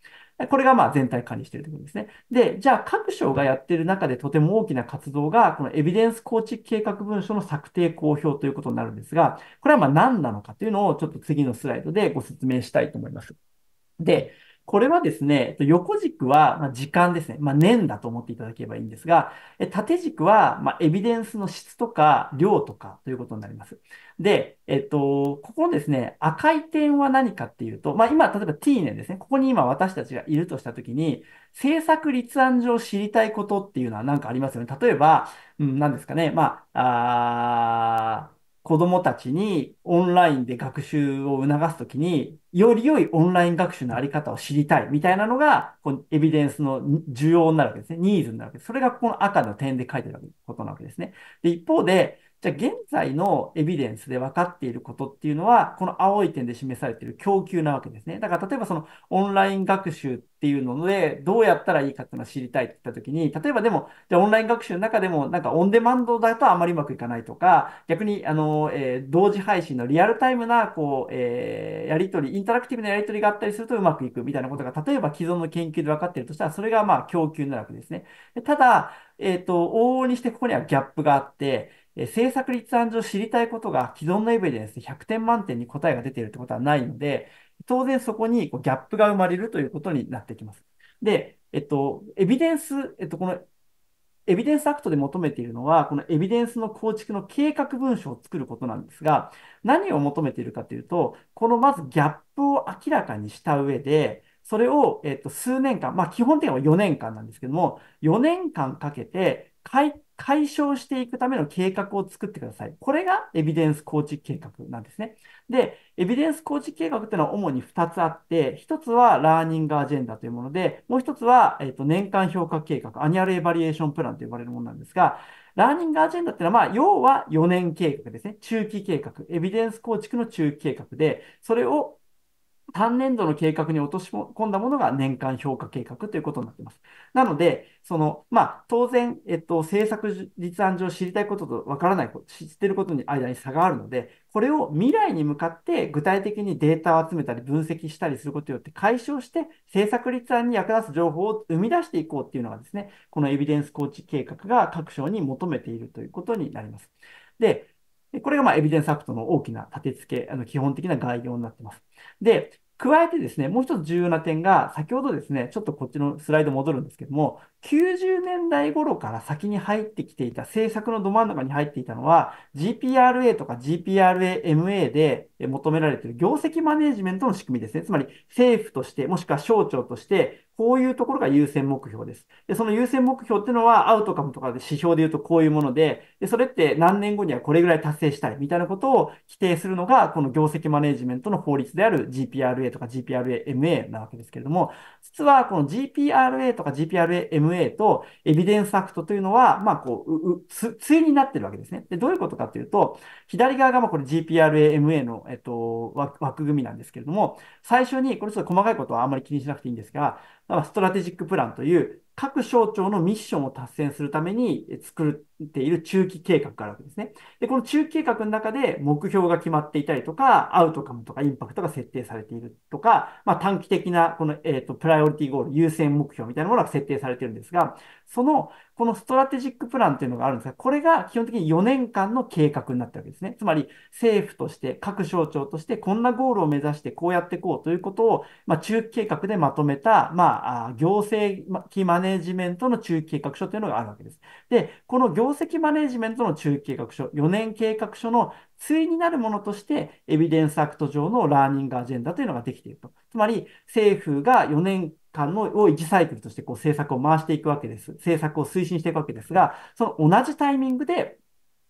これがまあ全体管理しているということですね。で、じゃあ各省がやっている中でとても大きな活動が、このエビデンス構築計画文書の策定公表ということになるんですが、これはまあ何なのかというのをちょっと次のスライドでご説明したいと思います。で、これはですね、横軸は時間ですね。まあ、年だと思っていただければいいんですが、縦軸はまエビデンスの質とか量とかということになります。で、えっと、ここのですね、赤い点は何かっていうと、まあ、今、例えば t 年ですね。ここに今私たちがいるとしたときに、政策立案上知りたいことっていうのは何かありますよね。例えば、うん、何ですかね。まあ、あ子供たちにオンラインで学習を促すときに、より良いオンライン学習のあり方を知りたいみたいなのが、このエビデンスの需要になるわけですね。ニーズになるわけです。それがこの赤の点で書いてることなわけですね。で、一方で、じゃあ現在のエビデンスで分かっていることっていうのは、この青い点で示されている供給なわけですね。だから例えばそのオンライン学習っていうので、どうやったらいいかっていうのを知りたいって言ったときに、例えばでも、じゃあオンライン学習の中でもなんかオンデマンドだとあまりうまくいかないとか、逆にあの、えー、同時配信のリアルタイムな、こう、えー、やりとり、インタラクティブなやりとりがあったりするとうまくいくみたいなことが、例えば既存の研究で分かっているとしたら、それがまあ供給になるわけですね。ただ、えっ、ー、と、往々にしてここにはギャップがあって、え政策立案上知りたいことが既存のエビデンスで100点満点に答えが出ているってことはないので、当然そこにこうギャップが生まれるということになってきます。で、えっと、エビデンス、えっと、このエビデンスアクトで求めているのは、このエビデンスの構築の計画文書を作ることなんですが、何を求めているかというと、このまずギャップを明らかにした上で、それを、えっと、数年間、まあ基本的には4年間なんですけども、4年間かけて解解消していくための計画を作ってください。これがエビデンス構築計画なんですね。で、エビデンス構築計画っていうのは主に2つあって、1つはラーニングアジェンダというもので、もう1つは、えっと、年間評価計画、アニュアルエバリエーションプランと呼ばれるものなんですが、ラーニングアジェンダっていうのは、まあ、要は4年計画ですね。中期計画。エビデンス構築の中期計画で、それを単年度の計画に落とし込んだものが年間評価計画ということになっています。なので、その、まあ、当然、えっと、政策立案上知りたいこととわからないこと、知ってることに間に差があるので、これを未来に向かって具体的にデータを集めたり分析したりすることによって解消して政策立案に役立つ情報を生み出していこうっていうのがですね、このエビデンス構築計画が各省に求めているということになります。で、でこれがまあエビデンスアクトの大きな立て付け、あの基本的な概要になっています。で、加えてですね、もう一つ重要な点が、先ほどですね、ちょっとこっちのスライド戻るんですけども、90年代頃から先に入ってきていた、政策のど真ん中に入っていたのは、GPRA とか GPRAMA で求められている業績マネジメントの仕組みですね。つまり政府として、もしくは省庁として、こういうところが優先目標です。で、その優先目標っていうのは、アウトカムとかで指標で言うとこういうもので、で、それって何年後にはこれぐらい達成したいみたいなことを規定するのが、この業績マネジメントの法律である GPRA とか GPRAMA なわけですけれども、実はこの GPRA とか GPRAMA MA とエビデンスアクトというのは、まあ、こう、う、つ、ついになってるわけですね。で、どういうことかというと、左側がまあこれ GPRA、MA の、えっと、枠組みなんですけれども、最初に、これちょっと細かいことはあんまり気にしなくていいんですが、ストラテジックプランという、各省庁のミッションを達成するために作っている中期計画があるわけですね。で、この中期計画の中で目標が決まっていたりとか、アウトカムとかインパクトが設定されているとか、まあ、短期的なこの、えっ、ー、と、プライオリティゴール、優先目標みたいなものが設定されているんですが、その、このストラテジックプランっていうのがあるんですが、これが基本的に4年間の計画になったわけですね。つまり、政府として、各省庁として、こんなゴールを目指して、こうやっていこうということを、まあ、中期計画でまとめた、まあ、行政まマネネジメントの中期計画書というのがあるわけです。で、この業績マネジメントの中期計画書、4年計画書の対になるものとして、エビデンスアクト上のラーニングアジェンダというのができていると。つまり、政府が4年間のを1サイクルとしてこう政策を回していくわけです。政策を推進していくわけですが、その同じタイミングで、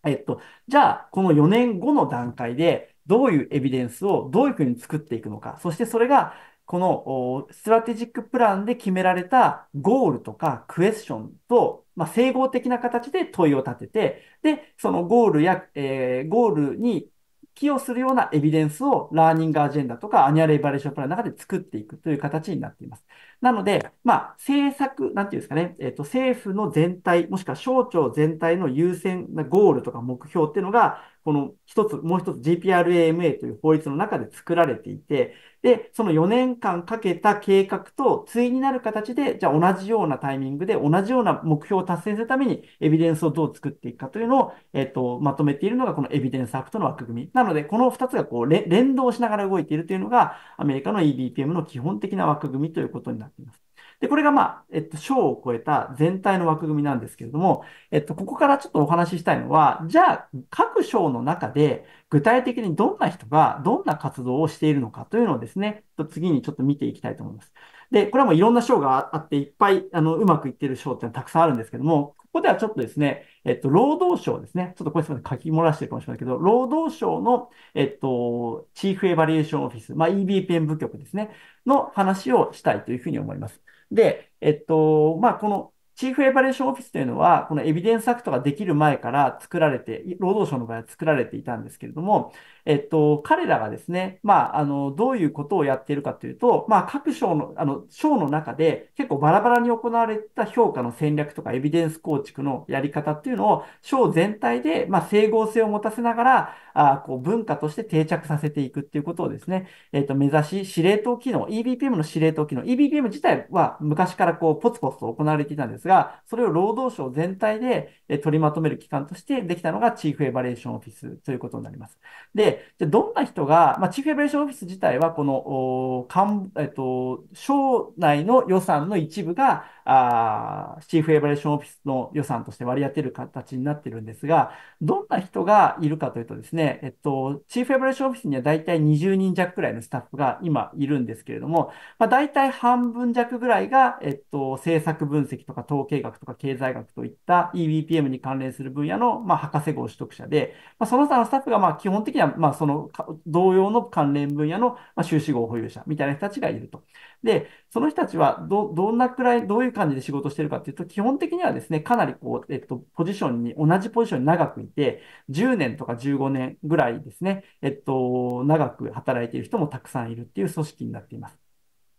えっと、じゃあ、この4年後の段階で、どういうエビデンスをどういうふうに作っていくのか、そしてそれがこのストラテジックプランで決められたゴールとかクエスチョンと、まあ、整合的な形で問いを立てて、で、そのゴールや、えー、ゴールに寄与するようなエビデンスをラーニングアジェンダとかアニュアルエバレーションプランの中で作っていくという形になっています。なので、まあ、政策、なんていうんですかね、えっ、ー、と、政府の全体、もしくは省庁全体の優先なゴールとか目標っていうのが、この一つ、もう一つ GPRAMA という法律の中で作られていて、で、その4年間かけた計画と対になる形で、じゃあ同じようなタイミングで同じような目標を達成するためにエビデンスをどう作っていくかというのを、えっと、まとめているのがこのエビデンスアクトの枠組み。なので、この2つがこう連動しながら動いているというのが、アメリカの EBPM の基本的な枠組みということになっています。で、これがまあ、えっと、章を超えた全体の枠組みなんですけれども、えっと、ここからちょっとお話ししたいのは、じゃあ、各章の中で具体的にどんな人がどんな活動をしているのかというのをですね、次にちょっと見ていきたいと思います。で、これはもういろんな章があって、いっぱい、あの、うまくいってる章ってのはたくさんあるんですけども、ここではちょっとですね、えっと、労働省ですね。ちょっとこれすみません、書き漏らしてるかもしれないけど、労働省の、えっと、チーフエバリエーションオフィス、まあ、EBPM 部局ですね、の話をしたいというふうに思います。で、えっと、まあ、このチーフエバレーションオフィスというのは、このエビデンスアクトができる前から作られて、労働省の場合は作られていたんですけれども、えっと、彼らがですね、まあ、あの、どういうことをやっているかというと、まあ、各省の、あの、省の中で結構バラバラに行われた評価の戦略とかエビデンス構築のやり方っていうのを、省全体で、まあ、整合性を持たせながら、あこう、文化として定着させていくっていうことをですね、えっと、目指し、司令塔機能、EBPM の司令塔機能、EBPM 自体は昔からこう、ポツポツと行われていたんですが、それを労働省全体で取りまとめる機関としてできたのがチーフエバレーションオフィスということになります。で、じゃどんな人が、まあ、チーフエバレーションオフィス自体は、この、んえっと、省内の予算の一部が、あチーフエバレーションオフィスの予算として割り当てる形になってるんですが、どんな人がいるかというとですね、えっと、チーフエバレーションオフィスには大体20人弱くらいのスタッフが今いるんですけれども、まあ、大体半分弱ぐらいが、えっと、政策分析とか統計学とか経済学といった EBPM に関連する分野の、まあ、博士号取得者で、まあ、その他のスタッフが、まあ、基本的にはまあ、その同様の関連分野の、ま修士号保有者みたいな人たちがいると。で、その人たちはど、どんなくらい、どういう感じで仕事してるかっていうと、基本的にはですね、かなりこう、えっと、ポジションに、同じポジションに長くいて、10年とか15年ぐらいですね、えっと、長く働いている人もたくさんいるっていう組織になっています。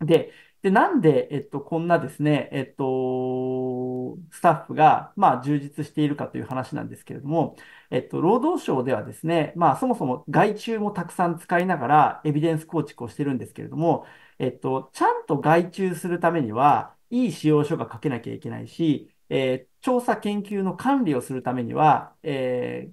で、で、なんで、えっと、こんなですね、えっと、スタッフが、まあ、充実しているかという話なんですけれども、えっと、労働省ではですね、まあ、そもそも外注もたくさん使いながら、エビデンス構築をしてるんですけれども、えっと、ちゃんと外注するためには、いい仕様書が書けなきゃいけないし、え調査研究の管理をするためには、え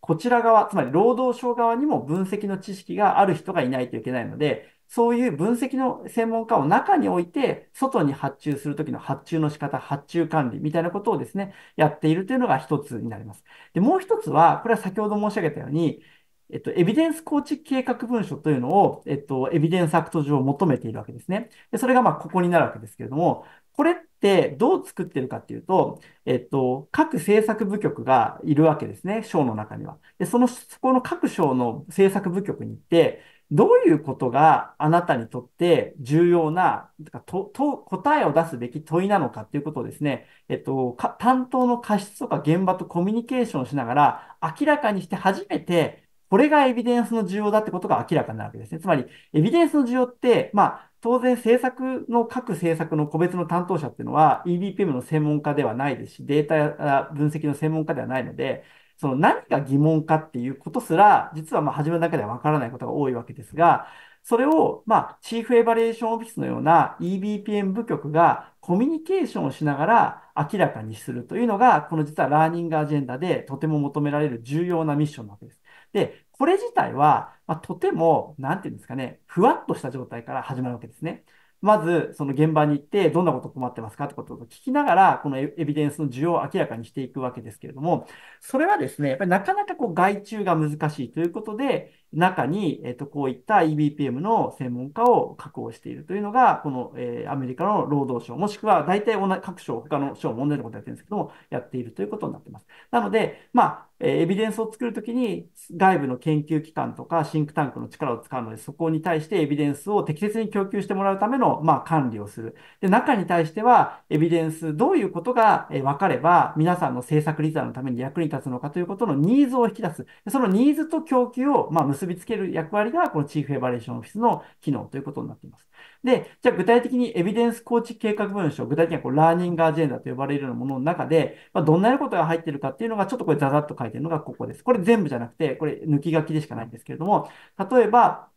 こちら側、つまり労働省側にも分析の知識がある人がいないといけないので、そういう分析の専門家を中に置いて、外に発注するときの発注の仕方、発注管理みたいなことをですね、やっているというのが一つになります。で、もう一つは、これは先ほど申し上げたように、えっと、エビデンス構築計画文書というのを、えっと、エビデンスアクト上求めているわけですね。で、それがまあ、ここになるわけですけれども、これってどう作ってるかっていうと、えっと、各政策部局がいるわけですね、省の中には。で、その、そこの各省の政策部局に行って、どういうことがあなたにとって重要な、とと答えを出すべき問いなのかっていうことをですね、えっと、か担当の過失とか現場とコミュニケーションしながら明らかにして初めて、これがエビデンスの重要だってことが明らかになるわけですね。つまり、エビデンスの需要って、まあ、当然政策の各政策の個別の担当者っていうのは EBPM の専門家ではないですし、データ分析の専門家ではないので、その何が疑問かっていうことすら、実はまあ初めの中ではわからないことが多いわけですが、それを、まあ、チーフエバリエーションオフィスのような EBPM 部局がコミュニケーションをしながら明らかにするというのが、この実はラーニングアジェンダでとても求められる重要なミッションなわけです。で、これ自体は、まあ、とても、なんていうんですかね、ふわっとした状態から始まるわけですね。まず、その現場に行って、どんなこと困ってますかってことを聞きながら、このエビデンスの需要を明らかにしていくわけですけれども、それはですね、やっぱりなかなかこう外注が難しいということで、中に、えっと、こういった EBPM の専門家を確保しているというのが、この、えー、アメリカの労働省、もしくは大体同じ各省、他の省も同じことやってるんですけども、やっているということになってます。なので、まあ、えー、エビデンスを作るときに、外部の研究機関とかシンクタンクの力を使うので、そこに対してエビデンスを適切に供給してもらうための、まあ、管理をする。で、中に対しては、エビデンス、どういうことが、えー、分かれば、皆さんの政策立案のために役に立つのかということのニーズを引き出す。そのニーズと供給を、まあ、結びつける役割が、このチーフエバレーションオフィスの機能ということになっています。で、じゃあ具体的にエビデンス構築計画文書、具体的にはこうラーニングアジェンダと呼ばれるようなものの中で、まあ、どんなようなことが入っているかっていうのが、ちょっとこれザザッと書いてるのがここです。これ全部じゃなくて、これ抜き書きでしかないんですけれども、例えば、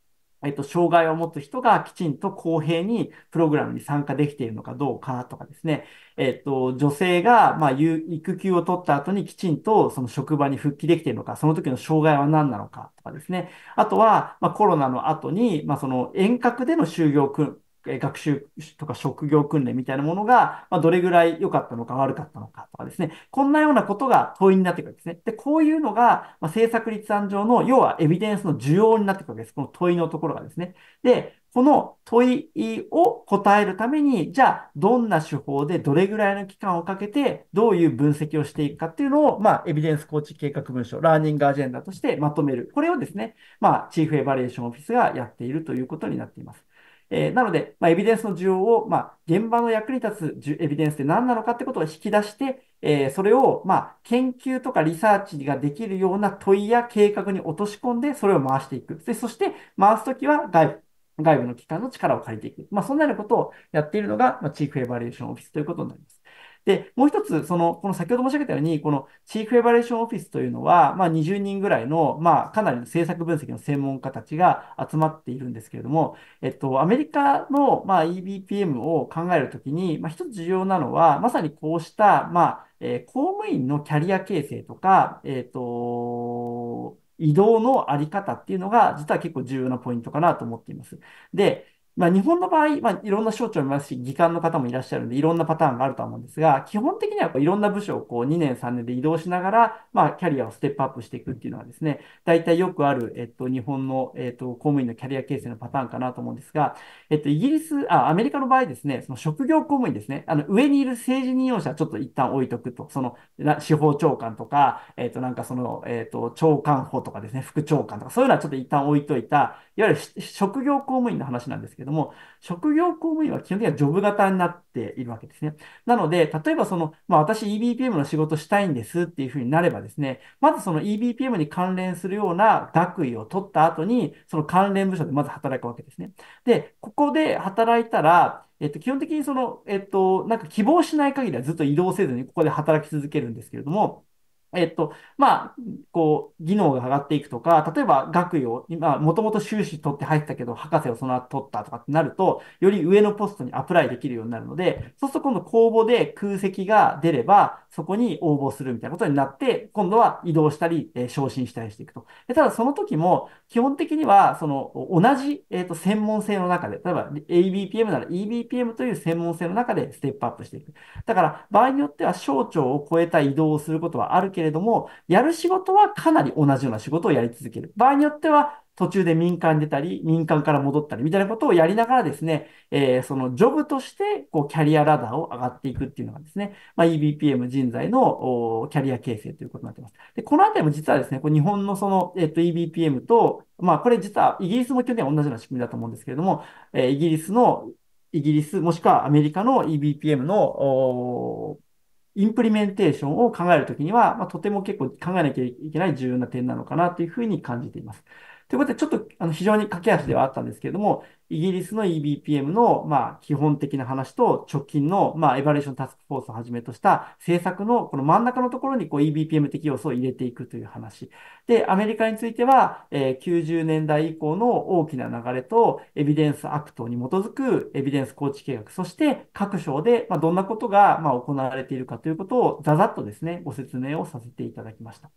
えっと、障害を持つ人がきちんと公平にプログラムに参加できているのかどうかとかですね、えっと、女性が、まあ、育休を取った後にきちんとその職場に復帰できているのか、その時の障害は何なのかとかですね、あとは、まあ、コロナの後に、まあ、その遠隔での就業学習とか職業訓練みたいなものが、まあ、どれぐらい良かったのか悪かったのかとかですね、こんなようなことが問いになってくるんですね。で、こういうのが、まあ、政策立案上の、要はエビデンスの需要になってくるわけです。この問いのところがですね。で、この問いを答えるために、じゃあ、どんな手法でどれぐらいの期間をかけて、どういう分析をしていくかっていうのを、まあ、エビデンス構築計画文書、ラーニングアジェンダとしてまとめる。これをですね、まあ、チーフエバァレーションオフィスがやっているということになっています。えー、なので、まあ、エビデンスの需要を、まあ、現場の役に立つエビデンスって何なのかってことを引き出して、えー、それを、まあ、研究とかリサーチができるような問いや計画に落とし込んで、それを回していく。で、そして、回すときは外部。外部の機関の力を借りていく。まあ、そんなようなことをやっているのが、まあ、チークエバリエーションオフィスということになります。で、もう一つ、その、この先ほど申し上げたように、このチーフエバレーションオフィスというのは、まあ20人ぐらいの、まあかなりの政策分析の専門家たちが集まっているんですけれども、えっと、アメリカの、まあ EBPM を考えるときに、まあ一つ重要なのは、まさにこうした、まあ、えー、公務員のキャリア形成とか、えっと、移動のあり方っていうのが、実は結構重要なポイントかなと思っています。で、まあ、日本の場合、まあ、いろんな省庁もいますし、技官の方もいらっしゃるので、いろんなパターンがあると思うんですが、基本的にはこういろんな部署をこう2年、3年で移動しながら、まあ、キャリアをステップアップしていくっていうのはですね、大体よくある、えっと、日本の、えっと、公務員のキャリア形成のパターンかなと思うんですが、えっと、イギリス、あ、アメリカの場合ですね、その職業公務員ですね、あの、上にいる政治任用者はちょっと一旦置いとくと、その、司法長官とか、えっと、なんかその、えっと、長官補とかですね、副長官とか、そういうのはちょっと一旦置いといた、いわゆる職業公務員の話なんですけどけども、職業公務員は基本的にはジョブ型になっているわけですね。なので、例えばその、まあ私 EBPM の仕事したいんですっていうふうになればですね、まずその EBPM に関連するような学位を取った後に、その関連部署でまず働くわけですね。で、ここで働いたら、えっと、基本的にその、えっと、なんか希望しない限りはずっと移動せずにここで働き続けるんですけれども、えっと、まあ、こう、技能が上がっていくとか、例えば学位を、今、もともと修士取って入ってたけど、博士をその後取ったとかってなると、より上のポストにアプライできるようになるので、そうすると今度公募で空席が出れば、そこに応募するみたいなことになって、今度は移動したり、えー、昇進したりしていくと。ただその時も、基本的には、その、同じ、えっ、ー、と、専門性の中で、例えば ABPM なら EBPM という専門性の中でステップアップしていく。だから、場合によっては省庁を超えた移動をすることはあるけれども、やる仕事はかなり同じような仕事をやり続ける。場合によっては、途中で民間出たり、民間から戻ったり、みたいなことをやりながらですね、えー、そのジョブとして、こう、キャリアラダーを上がっていくっていうのがですね、まあ、EBPM 人材のキャリア形成ということになっています。で、このあたりも実はですね、こう日本のその、えっと、EBPM と、まあ、これ実はイギリスも去年同じような仕組みだと思うんですけれども、えー、イギリスの、イギリスもしくはアメリカの EBPM の、インプリメンテーションを考えるときには、まあ、とても結構考えなきゃいけない重要な点なのかなというふうに感じています。ということで、ちょっとあの非常に駆け足ではあったんですけれども、イギリスの EBPM のまあ基本的な話と直近のまあエバレーションタスクフォースをはじめとした政策のこの真ん中のところにこう EBPM 的要素を入れていくという話。で、アメリカについては、えー、90年代以降の大きな流れとエビデンスアクトに基づくエビデンス構築計画、そして各省でまあどんなことがまあ行われているかということをざざっとですね、ご説明をさせていただきました。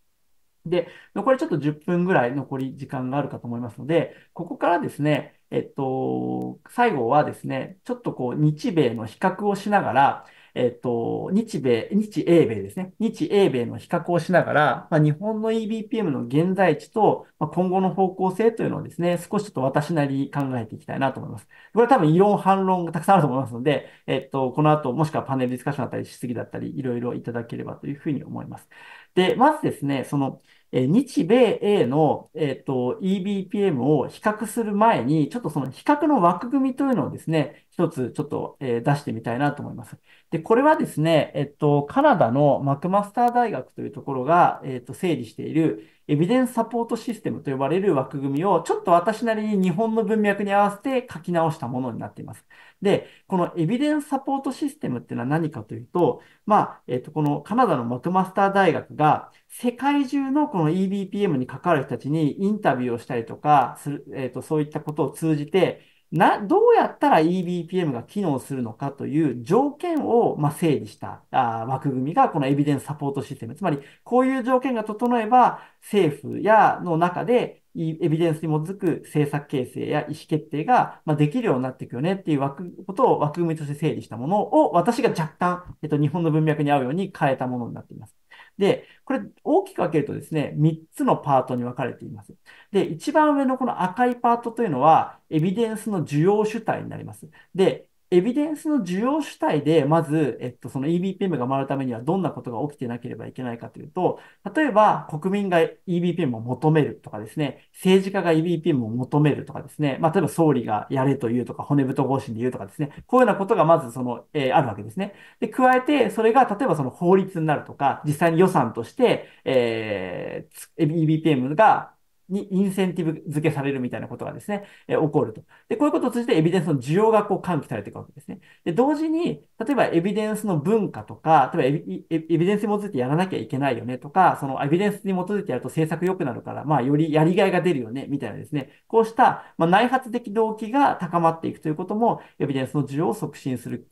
で、残りちょっと10分ぐらい残り時間があるかと思いますので、ここからですね、えっと、最後はですね、ちょっとこう、日米の比較をしながら、えっと、日米、日英米ですね。日英米の比較をしながら、まあ、日本の EBPM の現在地と、まあ、今後の方向性というのをですね、少しちょっと私なりに考えていきたいなと思います。これは多分異論、反論がたくさんあると思いますので、えっと、この後、もしくはパネルディスカッションだったり、しすぎだったり、いろいろいただければというふうに思います。で、まずですね、その、え日米英の、えっと、EBPM を比較する前に、ちょっとその比較の枠組みというのをですね、一つちょっと、えー、出してみたいなと思います。で、これはですね、えっと、カナダのマクマスター大学というところが、えっと、整理しているエビデンスサポートシステムと呼ばれる枠組みを、ちょっと私なりに日本の文脈に合わせて書き直したものになっています。で、このエビデンスサポートシステムっていうのは何かというと、まあ、えっと、このカナダのマクマスター大学が、世界中のこの EBPM に関わる人たちにインタビューをしたりとか、する、えっと、そういったことを通じて、な、どうやったら EBPM が機能するのかという条件を、まあ、整理したあ枠組みがこのエビデンスサポートシステム。つまり、こういう条件が整えば、政府やの中でエビデンスに基づく政策形成や意思決定が、まあ、できるようになっていくよねっていう枠、ことを枠組みとして整理したものを、私が若干、えっと、日本の文脈に合うように変えたものになっています。で、これ大きく分けるとですね、3つのパートに分かれています。で、一番上のこの赤いパートというのは、エビデンスの需要主体になります。で、エビデンスの需要主体で、まず、えっと、その EBPM が回るためにはどんなことが起きてなければいけないかというと、例えば国民が EBPM を求めるとかですね、政治家が EBPM を求めるとかですね、まあ、例えば総理がやれというとか、骨太方針で言うとかですね、こういうようなことがまずその、えー、あるわけですね。で、加えて、それが例えばその法律になるとか、実際に予算として、えー、EBPM がにインセンティブ付けされるみたいなことがですね、え起こると。で、こういうことを通じてエビデンスの需要がこう喚起されていくわけですね。で、同時に、例えばエビデンスの文化とか、例えばエビデンスに基づいてやらなきゃいけないよねとか、そのエビデンスに基づいてやると政策良くなるから、まあ、よりやりがいが出るよね、みたいなですね、こうした、ま内発的動機が高まっていくということも、エビデンスの需要を促進する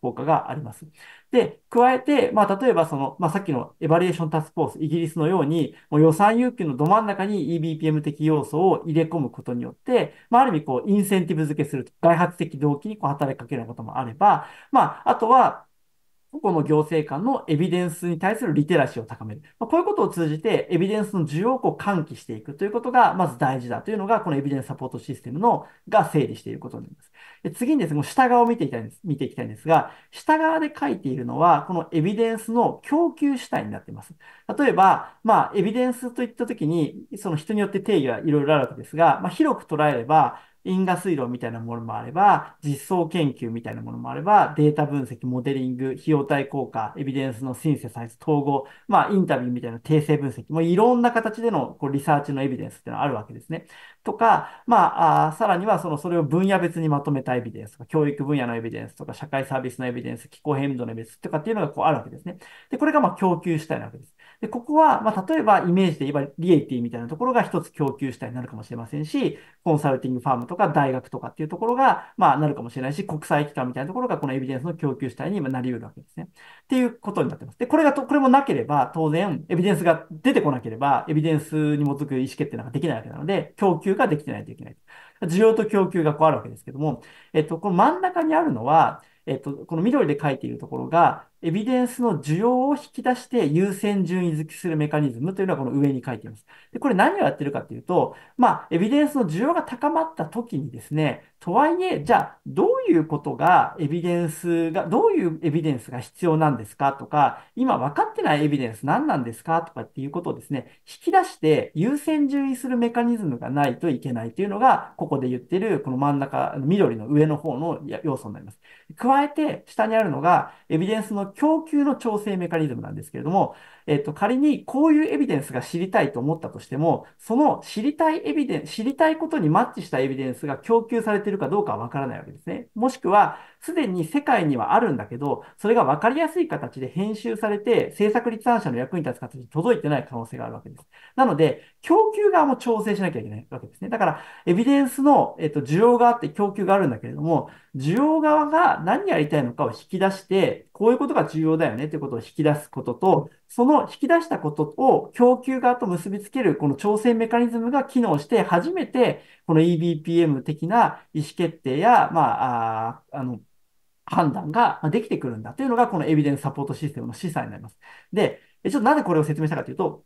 効果があります。で、加えて、まあ、例えばその、まあ、さっきのエバリエーションタスクフォース、イギリスのように、もう予算要求のど真ん中に EBPM 的要素を入れ込むことによって、まあ、ある意味、こう、インセンティブ付けすると、外発的動機にこう働きかけることもあれば、まあ、あとは、個々の行政官のエビデンスに対するリテラシーを高める。まあ、こういうことを通じて、エビデンスの需要をこう喚起していくということが、まず大事だというのが、このエビデンスサポートシステムのが整理していることになります。次にですね、下側を見ていきたいんです、見ていきたいんですが、下側で書いているのは、このエビデンスの供給主体になっています。例えば、まあ、エビデンスといったときに、その人によって定義はいろいろあるわけですが、まあ、広く捉えれば、因果推論みたいなものもあれば、実装研究みたいなものもあれば、データ分析、モデリング、費用対効果、エビデンスのシンセサイズ、統合、まあ、インタビューみたいな定性分析、もういろんな形でのこうリサーチのエビデンスっていうのはあるわけですね。とか、まあ、あさらにはそのそれを分野別にまとめたエビデンスとか、教育分野のエビデンスとか、社会サービスのエビデンス、気候変動のエビデンスとかっていうのがこうあるわけですね。で、これがまあ供給主体なわけです。で、ここは、まあ、例えばイメージで言えばリエイティみたいなところが一つ供給主体になるかもしれませんし、コンサルティングファームとか大学とかっていうところが、まあ、なるかもしれないし、国際機関みたいなところがこのエビデンスの供給主体に今なり得るわけですね。っていうことになってます。で、これがと、これもなければ、当然、エビデンスが出てこなければ、エビデンスに基づく意思決定なんかできないわけなので、供給ができてないといけない。需要と供給がこうあるわけですけども、えっと、この真ん中にあるのは、えっと、この緑で書いているところが、エビデンスの需要を引き出して優先順位付きするメカニズムというのはこの上に書いています。で、これ何をやってるかというと、まあ、エビデンスの需要が高まった時にですね、とはいえ、じゃあ、どういうことが、エビデンスが、どういうエビデンスが必要なんですかとか、今分かってないエビデンス何なんですかとかっていうことをですね、引き出して優先順位するメカニズムがないといけないというのが、ここで言ってる、この真ん中、緑の上の方の要素になります。加えて、下にあるのが、エビデンスの供給の調整メカニズムなんですけれども、えっと、仮にこういうエビデンスが知りたいと思ったとしても、その知りたいエビデンス、知りたいことにマッチしたエビデンスが供給されているかどうかはわからないわけですね。もしくは、すでに世界にはあるんだけど、それが分かりやすい形で編集されて、制作立案者の役に立つ形に届いてない可能性があるわけです。なので、供給側も調整しなきゃいけないわけですね。だから、エビデンスの、えっと、需要があって供給があるんだけれども、需要側が何やりたいのかを引き出して、こういうことが重要だよねということを引き出すことと、その引き出したことを供給側と結びつけるこの調整メカニズムが機能して、初めてこの EBPM 的な意思決定や、まあ、ああの、判断ができてくるんだというのが、このエビデンスサポートシステムの示唆になります。で、ちょっとなぜこれを説明したかというと、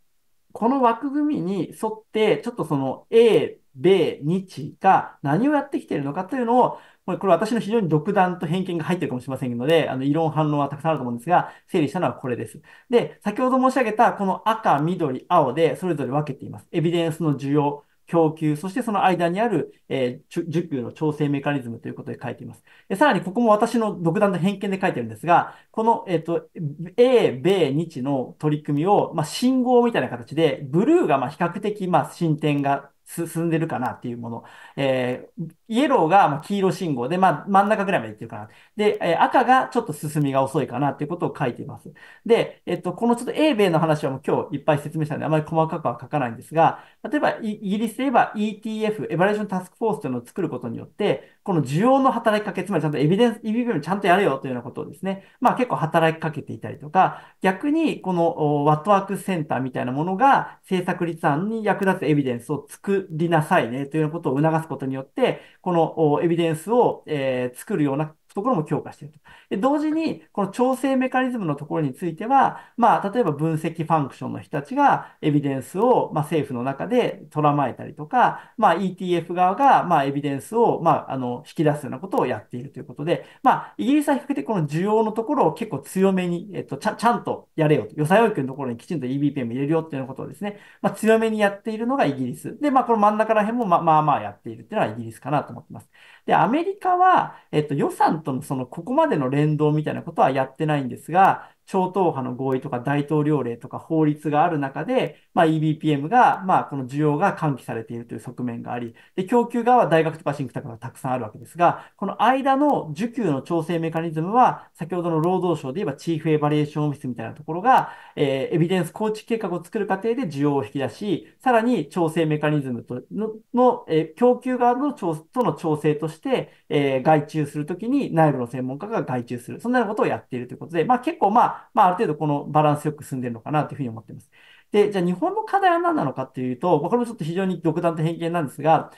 この枠組みに沿って、ちょっとその A、米、日が何をやってきているのかというのを、これ私の非常に独断と偏見が入っているかもしれませんので、あの、異論反応はたくさんあると思うんですが、整理したのはこれです。で、先ほど申し上げた、この赤、緑、青でそれぞれ分けています。エビデンスの需要、供給、そしてその間にある、えー、需給の調整メカニズムということで書いています。えさらに、ここも私の独断と偏見で書いてるんですが、この、えっ、ー、と、A、米、日の取り組みを、まあ、信号みたいな形で、ブルーが、まあ、比較的、まあ、進展が進んでるかなっていうもの、えー、イエローがま黄色信号で、まあ、真ん中ぐらいまでいってるかな。で、え赤がちょっと進みが遅いかなっていうことを書いています。で、えっと、このちょっと英米の話はもう今日いっぱい説明したので、あまり細かくは書かないんですが、例えばイギリスで言えば ETF、エバレーションタスクフォースというのを作ることによって、この需要の働きかけ、つまりちゃんとエビデンス、EBVM ちゃんとやれよというようなことをですね、まあ結構働きかけていたりとか、逆にこのワットワークセンターみたいなものが政策立案に役立つエビデンスを作りなさいねというようなことを促すことによって、このエビデンスを、作るようなところも強化していると。で、同時に、この調整メカニズムのところについては、まあ、例えば分析ファンクションの人たちが、エビデンスを、まあ、政府の中でらまえたりとか、まあ、ETF 側が、まあ、エビデンスを、まあ、あの、引き出すようなことをやっているということで、まあ、イギリスは比較的この需要のところを結構強めに、えっと、ちゃ、ちゃんとやれよと。予算要求のところにきちんと EBPM 入れるよっていうようなことをですね、まあ、強めにやっているのがイギリス。で、まあ、この真ん中ら辺も、まあ、まあまあやっているっていうのはイギリスかなと思ってます。で、アメリカは、えっと、予算とのその、ここまでの連動みたいなことはやってないんですが、超党派の合意とか大統領令とか法律がある中で、まあ、EBPM が、まあ、この需要が喚起されているという側面があり、で、供給側は大学とかシンクタクがたくさんあるわけですが、この間の需給の調整メカニズムは、先ほどの労働省で言えばチーフエバリエーションオフィスみたいなところが、えー、エビデンス構築計画を作る過程で需要を引き出し、さらに調整メカニズムとの、のえー、供給側の調との調整として、えー、外注するときに内部の専門家が外注する。そんなことをやっているということで、まあ結構まあ、まあ、ある程度このバランスよく進んでるのかなというふうに思っています。で、じゃあ日本の課題は何なのかっていうと、これもちょっと非常に独断と偏見なんですが、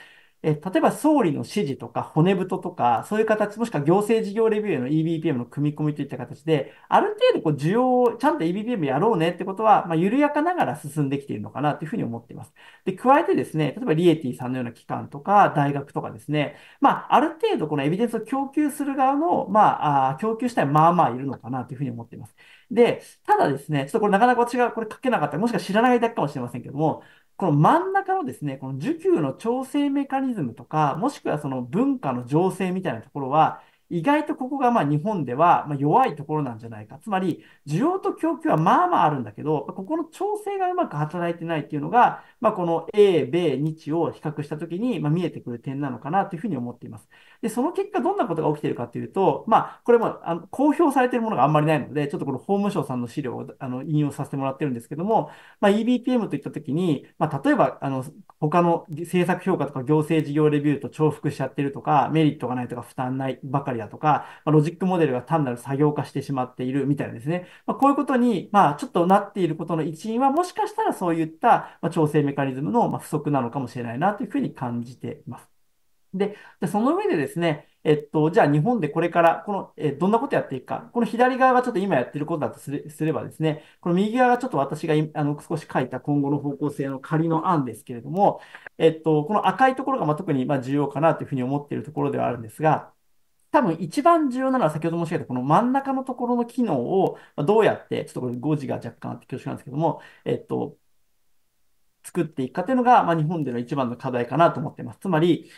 え、例えば総理の指示とか骨太とか、そういう形、もしくは行政事業レビューへの EBPM の組み込みといった形で、ある程度こう需要をちゃんと EBPM やろうねってことは、まあ、緩やかながら進んできているのかなというふうに思っています。で、加えてですね、例えばリエティさんのような機関とか大学とかですね、まあ、ある程度このエビデンスを供給する側の、まあ、あ供給し体はまあまあいるのかなというふうに思っています。で、ただですね、ちょっとこれなかなか私がこれ書けなかった、もしか知らないだけかもしれませんけども、この真ん中のですね、この需給の調整メカニズムとか、もしくはその文化の情勢みたいなところは、意外とここがまあ日本ではま弱いところなんじゃないか。つまり、需要と供給はまあまああるんだけど、ここの調整がうまく働いてないっていうのが、まあ、この英、米、日を比較したときにま見えてくる点なのかなというふうに思っています。で、その結果どんなことが起きているかというと、まあ、これもあの公表されているものがあんまりないので、ちょっとこの法務省さんの資料をあの引用させてもらってるんですけども、まあ、EBPM といったときに、まあ、例えば、あの、他の政策評価とか行政事業レビューと重複しちゃってるとか、メリットがないとか負担ないばかりだとか、まあ、ロジックモデルが単なる作業化してしまっているみたいなですね、まあ、こういうことに、まあ、ちょっとなっていることの一因は、もしかしたらそういった、まあ、調整メカニズムの、ま不足なのかもしれないなというふうに感じています。で、でその上でですね、えっと、じゃあ日本でこれから、この、えどんなことやっていくか。この左側がちょっと今やってることだとすれすればですね、この右側がちょっと私があの少し書いた今後の方向性の仮の案ですけれども、えっと、この赤いところがま特にま重要かなというふうに思っているところではあるんですが、多分一番重要なのは先ほど申し上げたこの真ん中のところの機能をどうやって、ちょっとこれ5時が若干あって恐縮なんですけども、えっと、作っていくかというのが、まあ、日本での一番の課題かなと思っています。つまり、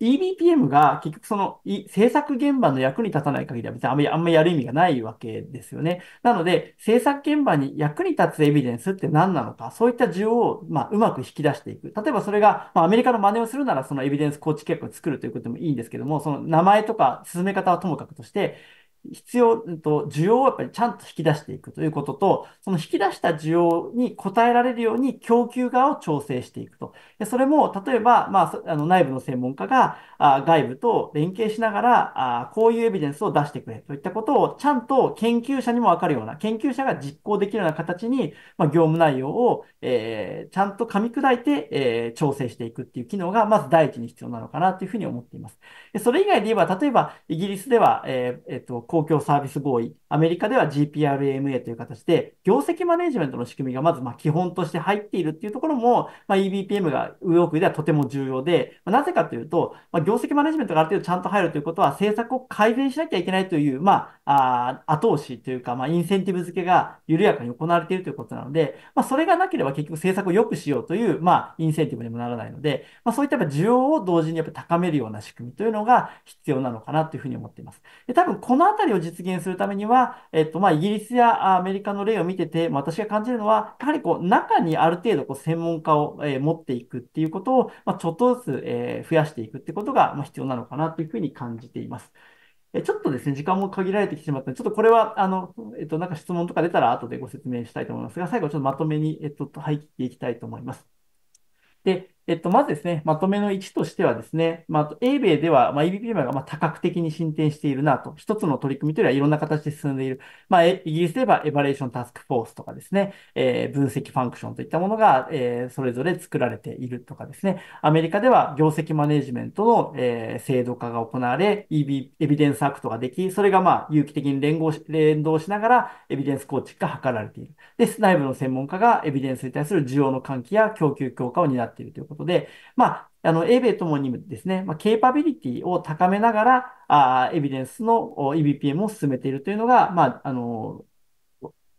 EBPM が結局その制作現場の役に立たない限りは別にあんまりあんまりやる意味がないわけですよね。なので、制作現場に役に立つエビデンスって何なのか、そういった需要を、まあ、うまく引き出していく。例えばそれが、まあ、アメリカの真似をするならそのエビデンス構築結果を作るということもいいんですけども、その名前とか進め方はともかくとして、必要、と、需要をやっぱりちゃんと引き出していくということと、その引き出した需要に応えられるように供給側を調整していくと。でそれも、例えば、まあ、あの内部の専門家があ外部と連携しながらあ、こういうエビデンスを出してくれといったことをちゃんと研究者にもわかるような、研究者が実行できるような形に、まあ、業務内容を、えー、ちゃんと噛み砕いて、えー、調整していくっていう機能が、まず第一に必要なのかなというふうに思っています。それ以外で言えば、例えば、イギリスでは、えーえーと公共サービス合意、アメリカでは GPRMA という形で、業績マネジメントの仕組みがまずま基本として入っているっていうところも、まあ、EBPM が右翼ではとても重要で、まあ、なぜかというと、まあ、業績マネジメントがある程度ちゃんと入るということは、政策を改善しなきゃいけないという、まあ、あ後押しというか、まあ、インセンティブ付けが緩やかに行われているということなので、まそれがなければ結局政策を良くしようという、まあ、インセンティブにもならないので、まそういったやっぱ需要を同時にやっぱ高めるような仕組みというのが必要なのかなというふうに思っています。で多分このあたりを実現するためには、えっと、まあ、イギリスやアメリカの例を見てて、私が感じるのは、やはりこう、中にある程度こう、専門家を、えー、持っていくっていうことを、まあ、ちょっとずつ、えー、増やしていくってことが、まあ、必要なのかなというふうに感じています。え、ちょっとですね、時間も限られてきてしまったので、ちょっとこれは、あの、えっと、なんか質問とか出たら後でご説明したいと思いますが、最後ちょっとまとめに、えっと、入っていきたいと思います。で、えっと、まずですね、まとめの1としてはですね、まあ、英米では、まあ、EBPM がまあ多角的に進展しているなと、一つの取り組みというよりはいろんな形で進んでいる。まあ、イギリスでは、エバレーションタスクフォースとかですね、えー、分析ファンクションといったものが、えー、それぞれ作られているとかですね、アメリカでは業績マネジメントの、えー、制度化が行われ、EB、エビデンスアクトができ、それがまあ、有機的に連合連動しながら、エビデンス構築が図られている。で、内部の専門家がエビデンスに対する需要の喚起や供給強化を担っているということことで、まあ、あの、英米ともにですね、まあ、ケーパビリティを高めながら、あエビデンスの EBPM を進めているというのが、まあ、あの、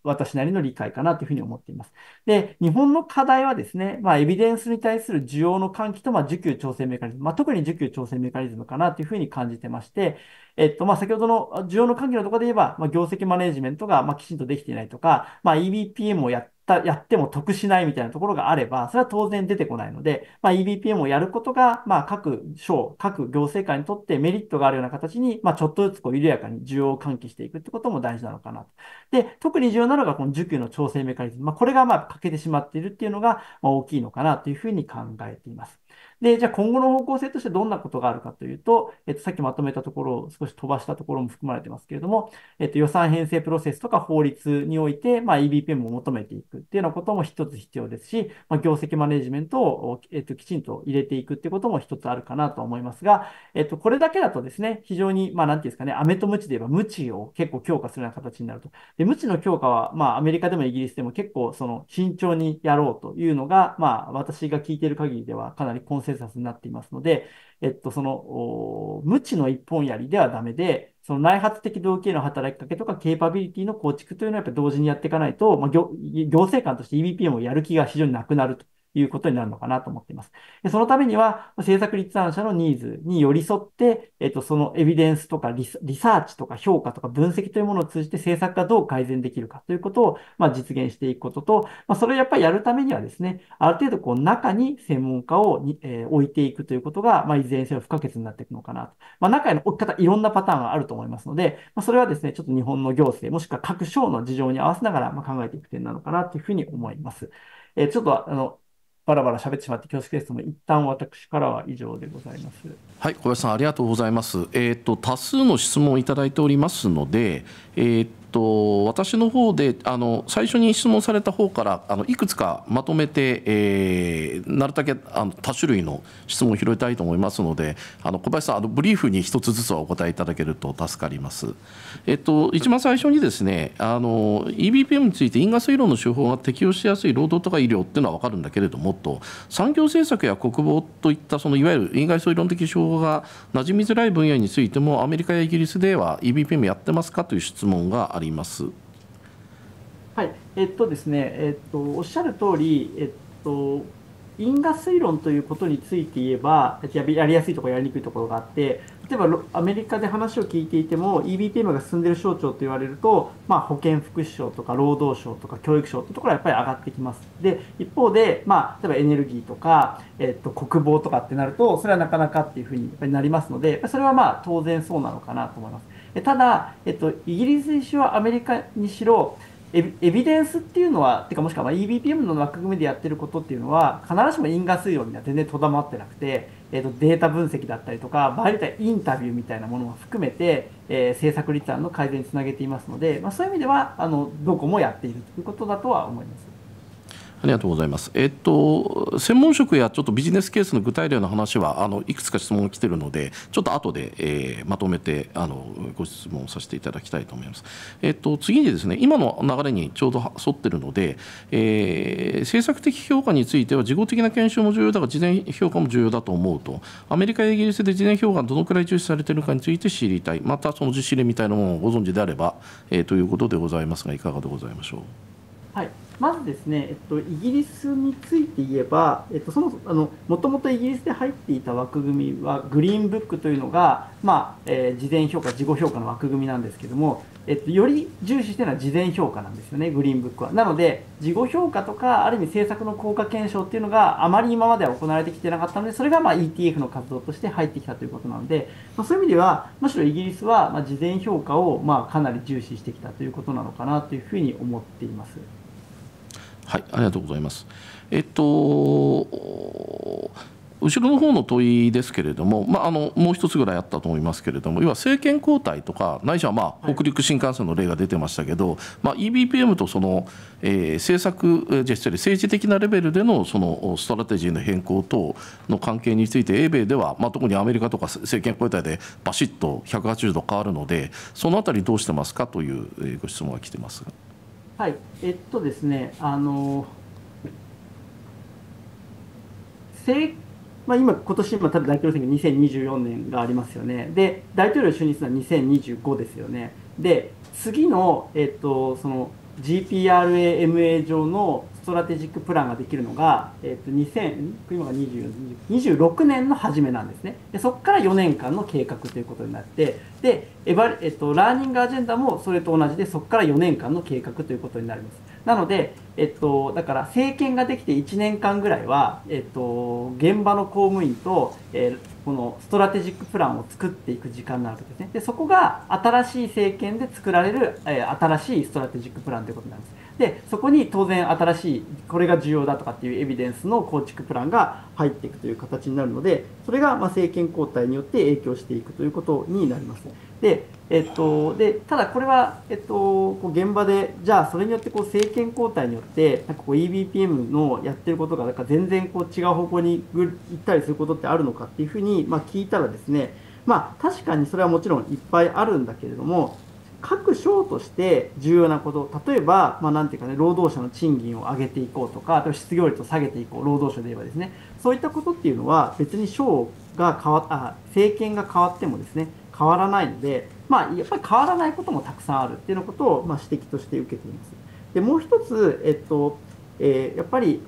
私なりの理解かなというふうに思っています。で、日本の課題はですね、まあ、エビデンスに対する需要の喚起と、まあ、需給調整メカニズム、まあ、特に需給調整メカニズムかなというふうに感じてまして、えっと、まあ、先ほどの需要の喚起のところで言えば、まあ、業績マネジメントが、まあ、きちんとできていないとか、まあ、EBPM をやってた、やっても得しないみたいなところがあれば、それは当然出てこないので、まあ、EBPM をやることが、まあ、各省、各行政官にとってメリットがあるような形に、まあ、ちょっとずつこう緩やかに需要を喚起していくってことも大事なのかなと。で、特に重要なのがこの需給の調整メカニズム。まあ、これがまあ欠けてしまっているっていうのが、まあ、大きいのかなというふうに考えています。で、じゃあ今後の方向性としてどんなことがあるかというと、えっと、さっきまとめたところを少し飛ばしたところも含まれてますけれども、えっと、予算編成プロセスとか法律において、まあ、EBPM を求めていくっていうようなことも一つ必要ですし、まあ、業績マネジメントを、えっと、きちんと入れていくっていうことも一つあるかなと思いますが、えっと、これだけだとですね、非常に、まあ、なんていうんですかね、アメと無知で言えば、無知を結構強化するような形になると。で、無知の強化は、まあ、アメリカでもイギリスでも結構、その、慎重にやろうというのが、まあ、私が聞いている限りでは、かなりコンセン警察になっていますので、えっと、その、無知の一本槍ではダメで、その内発的動機への働きかけとか、ケーパビリティの構築というのはやっぱり同時にやっていかないと、まあ、行行政官として EBPM をやる気が非常になくなるということになるのかなと思っています。でそのためには、政策立案者のニーズに寄り添って、えっと、そのエビデンスとかリサーチとか評価とか分析というものを通じて政策がどう改善できるかということを、まあ、実現していくことと、まあ、それをやっぱりやるためにはですね、ある程度こう中に専門家をに、えー、置いていくということが、まあ、れにせよ不可欠になっていくのかなと。まあ、中への置き方、いろんなパターンがあると思いますので、まあ、それはですね、ちょっと日本の行政、もしくは各省の事情に合わせながら、まあ、考えていく点なのかなというふうに思います。えー、ちょっとあの、バラバラ喋ってしまって恐縮ですも一旦私からは以上でございますはい小林さんありがとうございますえっ、ー、と多数の質問をいただいておりますのでえっ、ー、と私の方であの最初に質問された方からあのいくつかまとめて、えー、なるだけあの多種類の質問を拾いたいと思いますのであの小林さんあのブリーフに一つずつはお答えいただけると助かります。えっと、一番最初にですねあの EBPM について因果推論の手法が適用しやすい労働とか医療っていうのは分かるんだけれどもと産業政策や国防といったそのいわゆる因果推論的手法が馴染みづらい分野についてもアメリカやイギリスでは EBPM やってますかという質問があります。ります。はい、えっとですね、えっと、おっしゃる通り、えっと、因果推論ということについて言えば、やりやすいところ、やりにくいところがあって、例えばアメリカで話を聞いていても、EBPM が進んでいる省庁と言われると、まあ、保健福祉省とか労働省とか教育省というところはやっぱり上がってきます。で、一方で、まあ、例えばエネルギーとか、えっと、国防とかってなると、それはなかなかっていうふうにやっぱりなりますので、それはまあ当然そうなのかなと思います。ただ、えっと、イギリスにしろアメリカにしろエビデンスっていうのは、てかもしくはま EBPM の枠組みでやってることっていうのは、必ずしも因果推論には全然とどまってなくて、えっとデータ分析だったりとか、場合によってはインタビューみたいなものも含めて、えー、政策立案の改善につなげていますので、まあ、そういう意味ではあの、どこもやっているということだとは思います。ありがとうございます。えっと、専門職やちょっとビジネスケースの具体例の話は、あのいくつか質問が来ているので、ちょっと後で、えー、まとめてあのご質問させていただきたいと思います。えっと、次にですね、今の流れにちょうど沿っているので、えー、政策的評価については、事後的な検証も重要だが、事前評価も重要だと思うと、アメリカやイギリスで事前評価がどのくらい重視されているかについて知りたい、またその実施例みたいなものをご存知であれば、えー、ということでございますが、いかがでございましょう。はいまずですね、えっと、イギリスについて言えば、えっと、そもあのもともとイギリスで入っていた枠組みはグリーンブックというのが、まあえー、事前評価、事後評価の枠組みなんですけども、えっと、より重視しているのは事前評価なんですよね、グリーンブックは。なので、事後評価とか、ある意味政策の効果検証っていうのがあまり今までは行われてきてなかったので、それがまあ ETF の活動として入ってきたということなので、まあ、そういう意味では、むしろイギリスはまあ事前評価をまあかなり重視してきたということなのかなというふうに思っています。はい、ありがとうございます。えっと、後ろの方の問いですけれども、まあ、あのもう一つぐらいあったと思いますけれども要は政権交代とかないしは、まあ、北陸新幹線の例が出てましたけど、はい、まあ、EBPM とその、えー、政策じゃ政治的なレベルでのそのストラテジーの変更等の関係について英米では、まあ、特にアメリカとか政権交代でバシッと180度変わるのでそのあたりどうしてますかというご質問が来てます。はい、えっとですね、あの、政まあ、今、今年今、多分大統領選挙2024年がありますよね、で大統領就任するのは2025ですよね、で次の,、えっと、その GPRAMA 上のストラテジックプランができるのが、えー、と2今が26年の初めなんですねでそこから4年間の計画ということになってでエバ、えーと、ラーニングアジェンダもそれと同じでそこから4年間の計画ということになりますなので、えっ、と、だから政権ができて1年間ぐらいは、えっ、と、現場の公務員と、えーこのストラテジックプランを作っていく時間になるわけですね。で、そこが新しい政権で作られる、えー、新しいストラテジックプランということなんです。でそこに当然新しいこれが重要だとかっていうエビデンスの構築プランが入っていくという形になるのでそれがま政権交代によって影響していくということになります。でえっと、でただこれは、えっと、こう現場でじゃあそれによってこう政権交代によってなんかこう EBPM のやってることがなんか全然こう違う方向に行ったりすることってあるのかっていうふうに、ま聞いたらですねまあ、確かにそれはもちろんいっぱいあるんだけれども各省として重要なこと例えば、まあ、ていうかね労働者の賃金を上げていこうとかあと失業率を下げていこう労働省で言えばですねそういったことっていうのは別に省が変わっあ政権が変わってもですね変わらないので、まあ、やっぱり変わらないこともたくさんあるっていうのことを、まあ、指摘として受けています。でもう一つ、えっとえー、やっぱり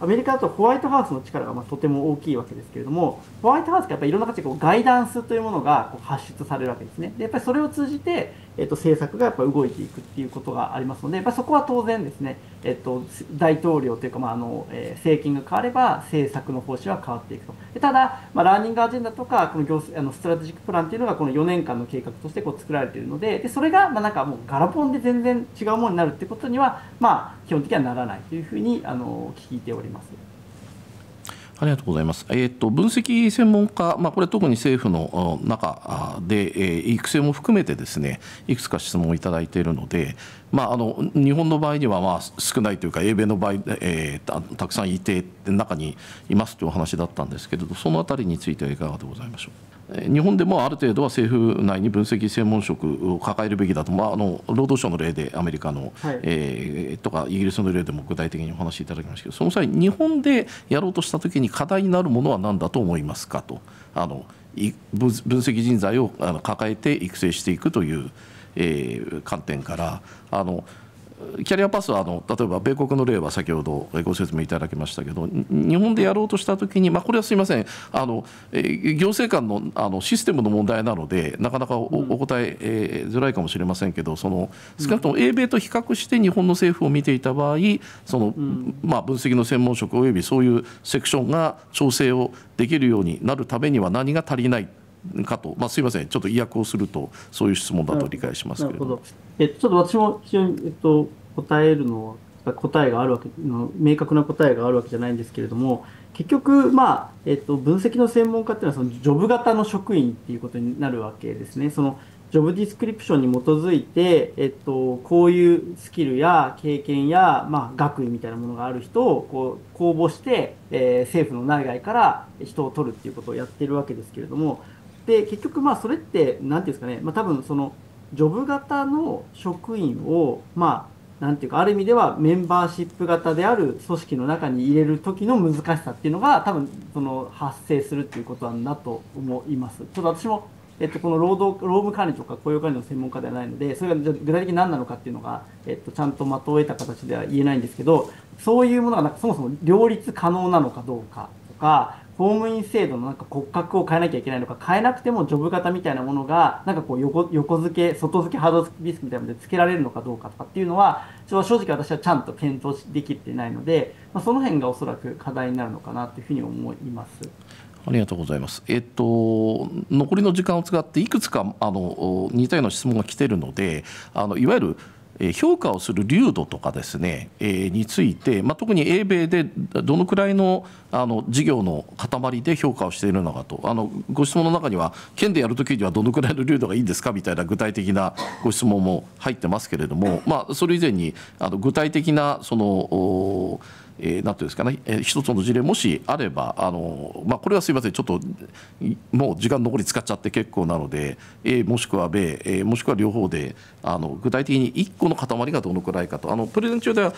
アメリカだとホワイトハウスの力がまとても大きいわけですけれども、ホワイトハウスがやっぱりいろんな形でこうガイダンスというものがこう発出されるわけですね。でやっぱりそれを通じてえっと、政策がやっぱ動いていくっていうことがありますので、まあ、そこは当然ですね、えっと、大統領というか、まああのえー、政権が変われば政策の方針は変わっていくと。ただ、まあ、ラーニングアジェンダとかこの行あのストラテジックプランっていうのがこの4年間の計画としてこう作られているのででそれがまあなんかもうガラポンで全然違うものになるってことには、まあ、基本的にはならないというふうにあの聞いております。ありがとうございます。えっ、ー、と分析専門家、まあこれ特に政府の中で、えー、育成も含めてですね、いくつか質問をいただいているので、まああの日本の場合にはまあ少ないというか英米の場合、えー、たたくさんいて中にいますというお話だったんですけれど、そのあたりについてはいかがでございましょう。日本でもある程度は政府内に分析専門職を抱えるべきだと、まあ、あの労働省の例でアメリカの、はい、えー、とかイギリスの例でも具体的にお話しいただきましたけどその際日本でやろうとした時に課題になるものは何だと思いますかとあの分析人材を抱えて育成していくという、えー、観点からあのキャリアパスはあの例えば米国の例は先ほどご説明いただきましたけど日本でやろうとした時に、まあ、これはすみませんあの行政官のあのシステムの問題なのでなかなかお,、答ええづらいかもしれませんけどその少なくとも英米と比較して日本の政府を見ていた場合その、まあ、分析の専門職およびそういうセクションが調整をできるようになるためには何が足りないかと、まあ、すみませんちょっと意訳をするとそういう質問だと理解しますけれどどえちょっと私も非常に、えっと、答えるの答えがあるわけの明確な答えがあるわけじゃないんですけれども結局、まあえっと、分析の専門家っていうのはそのジョブ型の職員っていうことになるわけですね。そのジョブディスクリプションに基づいて、えっと、こういうスキルや経験や、まあ、学位みたいなものがある人をこう公募して、えー、政府の内外から人を取るっていうことをやってるわけですけれども、で結局まあそれって何て言うんですかね、まあ、多分そのジョブ型の職員をまあ何ていうかある意味ではメンバーシップ型である組織の中に入れる時の難しさっていうのが多分その発生するっていうことなんだと思います。ちょっと私もえっと、この労働労務管理とか雇用管理の専門家ではないので、それが具体的に何なのかっていうのが、えっと、ちゃんとまとえた形では言えないんですけど、そういうものがなんかそもそも両立可能なのかどうかとか、公務員制度のなんか骨格を変えなきゃいけないのか、変えなくてもジョブ型みたいなものが、なんかこう横、横付け、外付け、ハードディスクみたいなので付けられるのかどうかとかっていうのは、正直私はちゃんと検討できてないので、まあ、その辺がおそらく課題になるのかなというふうに思います。ありがとうございます。えっと、残りの時間を使って、いくつかあの似たような質問が来ているので、あのいわゆる評価をする流度とかですね、えについて、まあ、特に英米でどのくらいのあの事業の塊で評価をしているのかとあのご質問の中には県でやるときにはどのくらいの流度がいいんですかみたいな具体的なご質問も入ってますけれども、まあ、それ以前にあの具体的なそのえー、なんていうんですかね、えー、一つの事例もしあればあの、まあ、これはすみませんちょっともう時間残り使っちゃって結構なので A もしくは B、えー、もしくは両方であの具体的に1個の塊がどのくらいかとあのプレゼン中では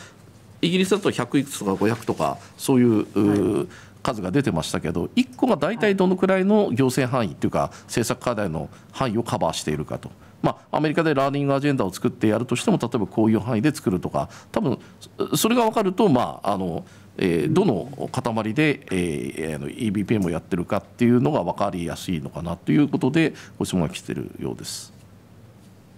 イギリスだと100いくつとか500とかそういう、はい、数が出てましたけど1個が大体どのくらいの行政範囲というか政策課題の範囲をカバーしているかと。まあ、アメリカでラーニングアジェンダを作ってやるとしても例えばこういう範囲で作るとか多分それが分かると、まああのえー、どの塊で、えー、EBPM をやってるかっていうのが分かりやすいのかなということでご質問が来てるようです。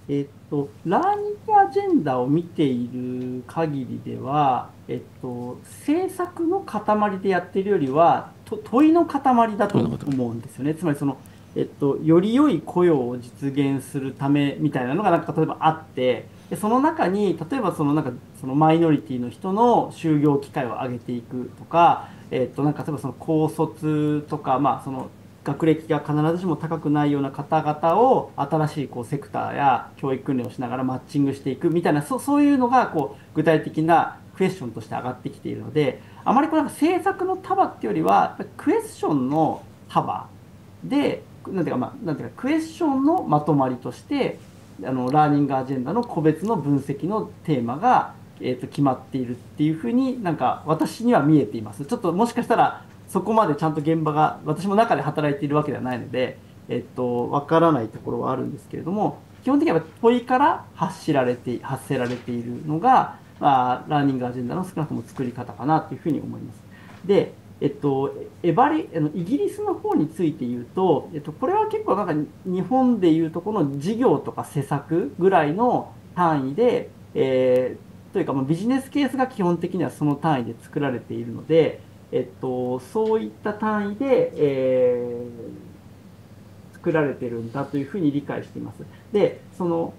えっと、ラーニングアジェンダを見ている限りでは、えっと、政策の塊でやってるよりは問いの塊だと思うんですよね。つまりそのえっと、より良い雇用を実現するためみたいなのがなんか例えばあってでその中に例えばそのなんかそのマイノリティの人の就業機会を上げていくとか,、えっと、なんか例えばその高卒とか、まあ、その学歴が必ずしも高くないような方々を新しいこうセクターや教育訓練をしながらマッチングしていくみたいなそそういうのがこう具体的なクエスチョンとして上がってきているのであまりこうなんか政策の束っていうよりはクエスチョンの束でなんていうか、まあ、なんていうか、クエスチョンのまとまりとして、あの、ラーニングアジェンダの個別の分析のテーマが、えっ、ー、と、決まっているっていうふうになんか、私には見えています。ちょっともしかしたら、そこまでちゃんと現場が、私も中で働いているわけではないので、えっ、ー、と、わからないところはあるんですけれども、基本的には問いから発しられて、発せられているのが、まあ、ラーニングアジェンダの少なくとも作り方かなというふうに思います。で、えっと、エバレあのイギリスの方について言うと、えっと、これは結構なんか日本でいうとこの事業とか施策ぐらいの単位で、えー、というかもうビジネスケースが基本的にはその単位で作られているので、えっと、そういった単位で、えー、作られてるんだというふうに理解しています。で、その、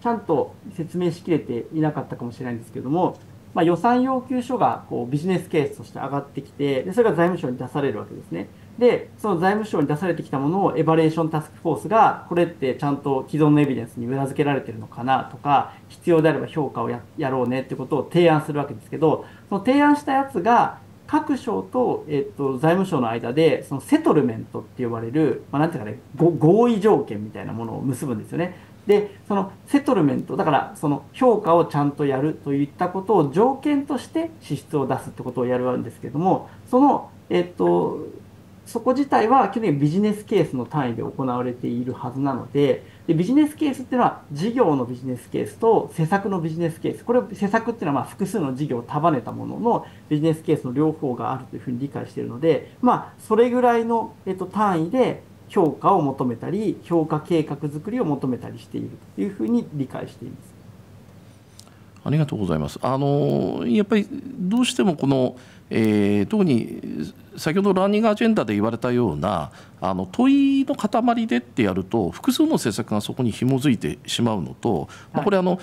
ちゃんと説明しきれていなかったかもしれないんですけども、まあ、予算要求書がこうビジネスケースとして上がってきてで、それが財務省に出されるわけですね。で、その財務省に出されてきたものをエバレーションタスクフォースが、これってちゃんと既存のエビデンスに裏付けられてるのかなとか、必要であれば評価をやろうねってことを提案するわけですけど、その提案したやつが、各省と、えっと、財務省の間で、そのセトルメントって呼ばれる、まあ、なんていうかね、合意条件みたいなものを結ぶんですよね。で、そのセトルメント、だからその評価をちゃんとやるといったことを条件として支出を出すってことをやるんですけども、その、えっと、そこ自体は基本的にビジネスケースの単位で行われているはずなので、でビジネスケースっていうのは事業のビジネスケースと施策のビジネスケース。これ、施策っていうのはまあ複数の事業を束ねたもののビジネスケースの両方があるというふうに理解しているので、まあ、それぐらいの、えっと、単位で、評価を求めたり評価計画づくりを求めたりしているというふうに理解しています。ありがとうございます。あのやっぱりどうしてもこの、えー、特に先ほどランニングアジェンダで言われたようなあの問いの塊でってやると複数の政策がそこに紐づいてしまうのと、まあ、これあの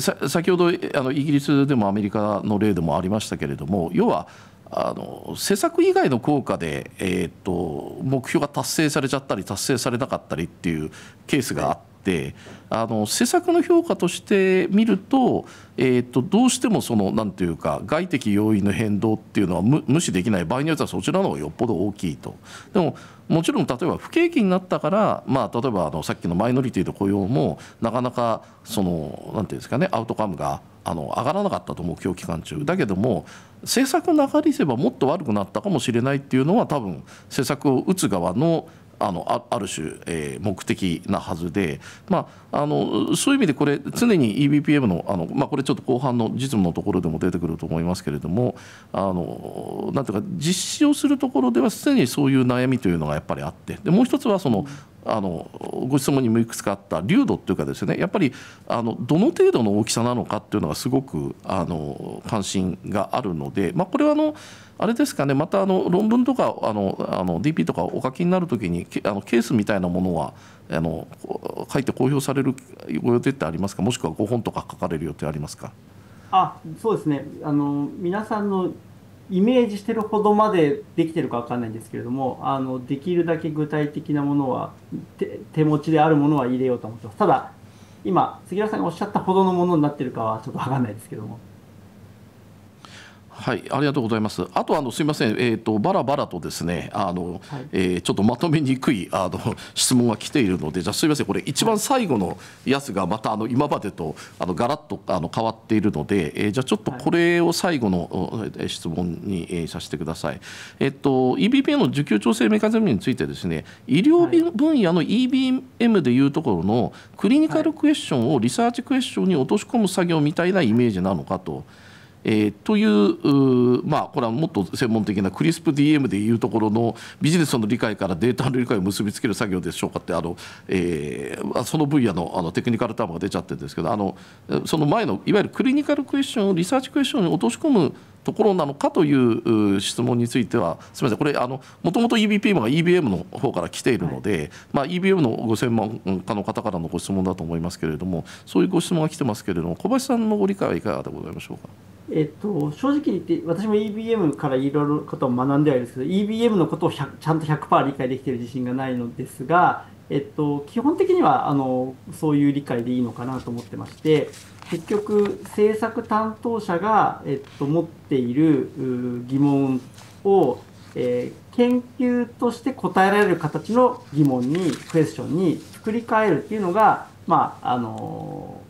さ先ほどあのイギリスでもアメリカの例でもありましたけれども要はあの施策以外の効果で、えーと、目標が達成されちゃったり達成されなかったりっていうケースがあって、あの施策の評価として見ると,、えーと、どうしてもそのなんていうか外的要因の変動っていうのは無視できない場合によってはそちらの方がよっぽど大きいと。でももちろん例えば不景気になったから、まあ、例えばあのさっきのマイノリティの雇用もなかなかそのんていうんですかねアウトカムがあの上がらなかったと目標期間中だけども政策の流れせばもっと悪くなったかもしれないっていうのは多分政策を打つ側のあのある種、えー、目的なはずで、まあ、あのそういう意味でこれ常に EBPM のあの、まあ、これちょっと後半の実務のところでも出てくると思いますけれどもあのなんていうか実施をするところでは常にそういう悩みというのがやっぱりあってでもう一つはそのあのご質問にもいくつかあった流度っていうかですねやっぱりあのどの程度の大きさなのかっていうのがすごくあの関心があるので、まあ、これはあの。あれですかねまたあの論文とかあのあの DP とかお書きになるときにあのケースみたいなものはあの書いて公表されるご予定ってありますかもしくはご本とか書かれる予定ありますかあそうですねあの皆さんのイメージしてるほどまでできてるか分かんないんですけれどもあのできるだけ具体的なものは手持ちであるものは入れようと思ってますただ今杉浦さんがおっしゃったほどのものになってるかはちょっと分かんないですけどもはい、ありがとうございます。あとあのすみません、えっ、ー、とバラバラとですね、あの、はい、えー、ちょっとまとめにくいあの質問が来ているので、じゃすみません、これ一番最後のやつがまたあの今までとあのガラッとあの変わっているので、えー、じゃちょっとこれを最後の、はい、質問に、えさせてください。えっ、ー、と EBPA の需給調整メカニズムについてですね、医療分野の EBM でいうところのクリニカルクエスチョンをリサーチクエスチョンに落とし込む作業みたいなイメージなのかと。はいえー、というまあ、これはもっと専門的なクリスプ DM でいうところのビジネスの理解からデータの理解を結びつける作業でしょうかってあの、えー、その分野のあのテクニカルタームが出ちゃってるんですけどあのその前のいわゆるクリニカルクエスチョンをリサーチクエスチョンに落とし込むところなのかという質問についてはすみませんこれもともと EBPM が EBM の方から来ているので、はい、まあ、EBM のご専門家の方からのご質問だと思いますけれどもそういうご質問が来てますけれども小林さんのご理解はいかがでございましょうか。えっと、正直言って私も EBM からいろいろことを学んではいるんですけど EBM のことをちゃんと100%理解できている自信がないのですが、えっと、基本的にはあのそういう理解でいいのかなと思ってまして結局政策担当者が、えっと、持っている疑問を、えー、研究として答えられる形の疑問にクエスチョンに作り変えるっていうのが、まああの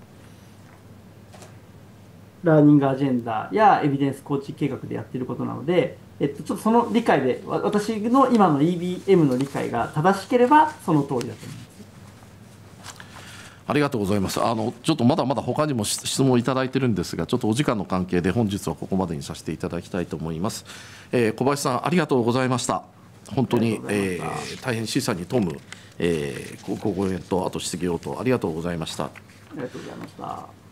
ラーニングアジェンダやエビデンス構築計画でやってることなので、えっと、ちょっとその理解で、私の今の EBM の理解が正しければ、その通りだと思います。ありがとうございます。あのちょっとまだまだ他にも質問をいただいてるんですが、ちょっとお時間の関係で本日はここまでにさせていただきたいと思います。えー、小林さんありがとうございました。本当に、えー、大変審査に富む、えー、ご講演とあと質疑応答ありがとうございました。ありがとうございました。